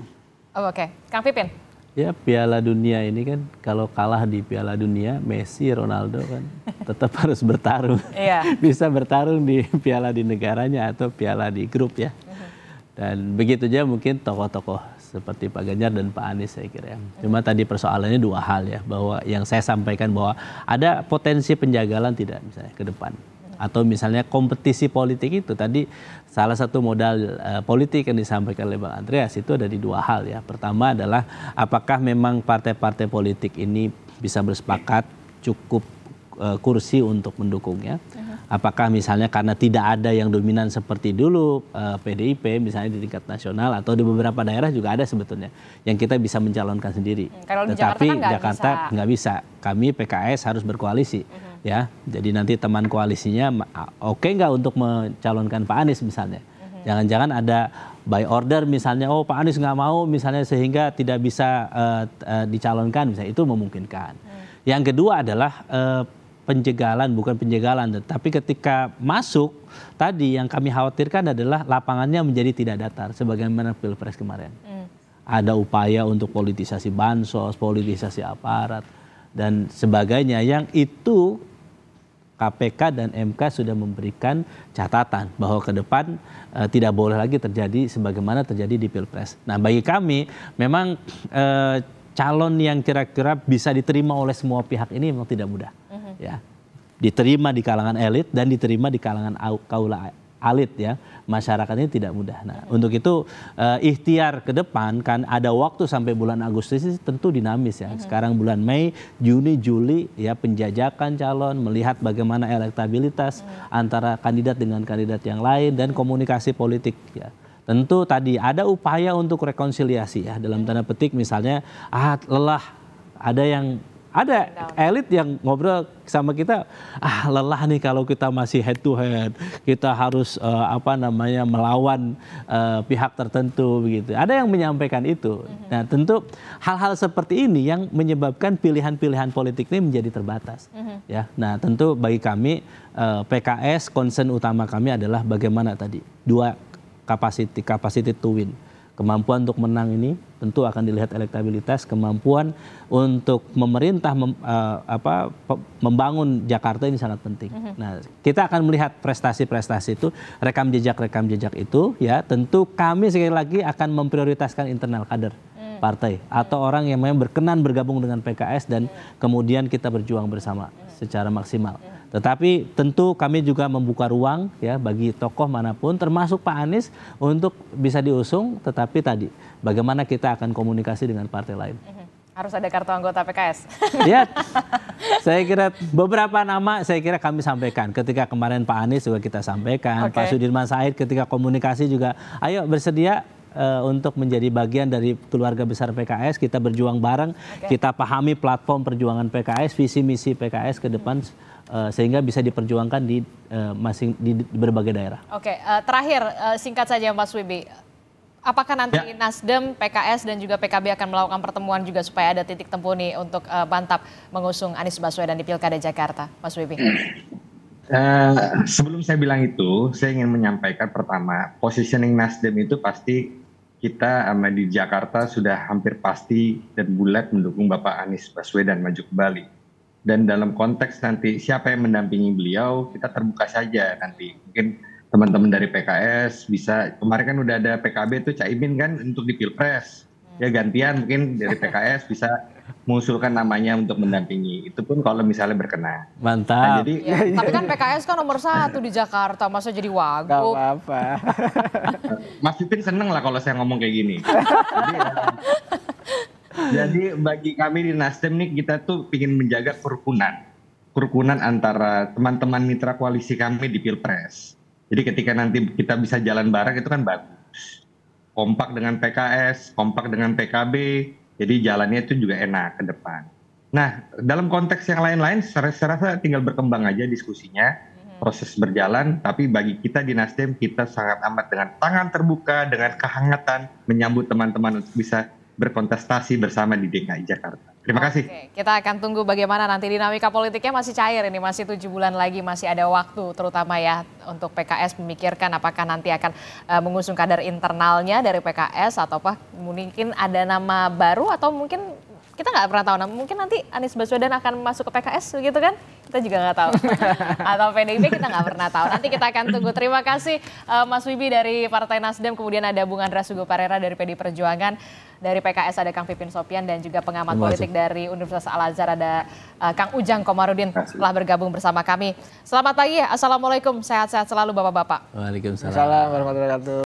Oh, Oke, okay. Kang Pipin. Ya Piala Dunia ini kan kalau kalah di Piala Dunia Messi, Ronaldo kan tetap harus bertarung. Iya. Bisa bertarung di Piala di negaranya atau Piala di grup ya. Mhm. Dan begitu aja mungkin tokoh-tokoh seperti Pak Ganjar dan Pak Anies saya kira ya. Cuma mhm. tadi persoalannya dua hal ya bahwa yang saya sampaikan bahwa ada potensi penjagalan tidak misalnya ke depan atau misalnya kompetisi politik itu tadi salah satu modal e, politik yang disampaikan oleh Bang Andreas itu ada di dua hal ya. Pertama adalah apakah memang partai-partai politik ini bisa bersepakat cukup e, kursi untuk mendukungnya? Uh-huh. Apakah misalnya karena tidak ada yang dominan seperti dulu e, eh, PDIP misalnya di tingkat nasional atau di beberapa daerah juga ada sebetulnya yang kita bisa mencalonkan sendiri. Hmm, kalau Tetapi Jakarta kan nggak bisa. bisa. Kami PKS harus berkoalisi. Hmm ya. Jadi nanti teman koalisinya oke okay nggak untuk mencalonkan Pak Anies misalnya. Mhm. Jangan-jangan ada by order misalnya, oh Pak Anies nggak mau misalnya sehingga tidak bisa uh, uh, dicalonkan, misalnya itu memungkinkan. Hmm. Yang kedua adalah uh, penjegalan bukan penjegalan tetapi ketika masuk tadi yang kami khawatirkan adalah lapangannya menjadi tidak datar, sebagaimana pilpres kemarin. Hmm. Ada upaya untuk politisasi bansos, politisasi aparat dan sebagainya yang itu KPK dan MK sudah memberikan catatan bahwa ke depan e, tidak boleh lagi terjadi sebagaimana terjadi di Pilpres. Nah, bagi kami memang e, calon yang kira-kira bisa diterima oleh semua pihak ini memang tidak mudah. Mm -hmm. Ya. Diterima di kalangan elit dan diterima di kalangan kaula alit ya masyarakat ini tidak mudah. Nah untuk itu uh, ikhtiar ke depan kan ada waktu sampai bulan Agustus ini tentu dinamis ya. Mm-hmm. Sekarang bulan Mei, Juni, Juli ya penjajakan calon, melihat bagaimana elektabilitas mm. antara kandidat dengan kandidat yang lain dan komunikasi politik ya. Tentu tadi ada upaya untuk rekonsiliasi ya dalam tanda petik misalnya ah lelah ada yang ada elit yang ngobrol sama kita, ah lelah nih kalau kita masih head to head, kita harus uh, apa namanya melawan uh, pihak tertentu begitu. Ada yang menyampaikan itu. Mm-hmm. Nah tentu hal-hal seperti ini yang menyebabkan pilihan-pilihan politik ini menjadi terbatas. Mm-hmm. Ya, nah tentu bagi kami uh, eh, PKS concern utama kami adalah bagaimana tadi dua kapasiti kapasiti to win kemampuan untuk menang ini tentu akan dilihat elektabilitas kemampuan untuk memerintah mem, uh, apa, membangun Jakarta ini sangat penting. Mm -hmm. Nah, kita akan melihat prestasi-prestasi itu, rekam jejak rekam jejak itu ya, tentu kami sekali lagi akan memprioritaskan internal kader mm. partai atau mm. orang yang memang berkenan bergabung dengan PKS dan mm. kemudian kita berjuang bersama secara maksimal. Mm. Tetapi tentu kami juga membuka ruang ya bagi tokoh manapun termasuk Pak Anies untuk bisa diusung tetapi tadi bagaimana kita akan komunikasi dengan partai lain. Mhm. Harus ada kartu anggota PKS. Ya. saya kira beberapa nama saya kira kami sampaikan ketika kemarin Pak Anies juga kita sampaikan, okay. Pak Sudirman Said ketika komunikasi juga ayo bersedia uh, untuk menjadi bagian dari keluarga besar PKS. Kita berjuang bareng, okay. kita pahami platform perjuangan PKS, visi misi PKS ke depan. Hmm Eh, sehingga bisa diperjuangkan di eh, masing di, berbagai daerah. Oke, eh, terakhir singkat saja Mas Wibi. Apakah nanti ya. Nasdem, PKS dan juga PKB akan melakukan pertemuan juga supaya ada titik temu nih untuk uh, bantap mengusung Anies Baswedan di Pilkada Jakarta, Mas Wibi? Uh, sebelum saya bilang itu, saya ingin menyampaikan pertama, positioning Nasdem itu pasti kita um, di Jakarta sudah hampir pasti dan bulat mendukung Bapak Anies Baswedan maju ke Bali dan dalam konteks nanti siapa yang mendampingi beliau kita terbuka saja nanti mungkin teman-teman dari PKS bisa kemarin kan udah ada PKB tuh Caimin kan untuk di pilpres ya gantian mungkin dari PKS bisa mengusulkan namanya untuk mendampingi itu pun kalau misalnya berkenan mantap nah, jadi ya, tapi kan PKS kan nomor satu di Jakarta masa jadi wagub Gak apa-apa Mas Pipin seneng lah kalau saya ngomong kayak gini Jadi bagi kami di Nasdem nih kita tuh ingin menjaga kerukunan, kerukunan antara teman-teman mitra koalisi kami di Pilpres. Jadi ketika nanti kita bisa jalan bareng itu kan bagus. Kompak dengan PKS, kompak dengan PKB, jadi jalannya itu juga enak ke depan. Nah, dalam konteks yang lain-lain, saya rasa tinggal berkembang aja diskusinya, mm-hmm. proses berjalan. Tapi bagi kita di Nasdem, kita sangat amat dengan tangan terbuka, dengan kehangatan menyambut teman-teman untuk bisa berkontestasi bersama di DKI Jakarta. Terima kasih. kita akan tunggu bagaimana nanti dinamika politiknya masih cair ini masih tujuh bulan lagi masih ada waktu terutama ya untuk PKS memikirkan apakah nanti akan eh, mengusung kader internalnya dari PKS atau apa mungkin ada nama baru atau mungkin kita nggak pernah tahu. Nah, mungkin nanti Anies Baswedan akan masuk ke PKS gitu kan? Kita juga nggak tahu. Atau PDIP kita nggak pernah tahu. Nanti kita akan tunggu. Terima kasih uh, Mas Wibi dari Partai Nasdem, kemudian ada Bung Andra Sugo Parera dari PD Perjuangan, dari PKS ada Kang Pipin Sopian dan juga pengamat politik dari Universitas Al Azhar ada uh, Kang Ujang Komarudin telah bergabung bersama kami. Selamat pagi. Assalamualaikum. Sehat-sehat selalu Bapak-bapak. Waalaikumsalam. Assalamualaikum warahmatullahi wabarakatuh.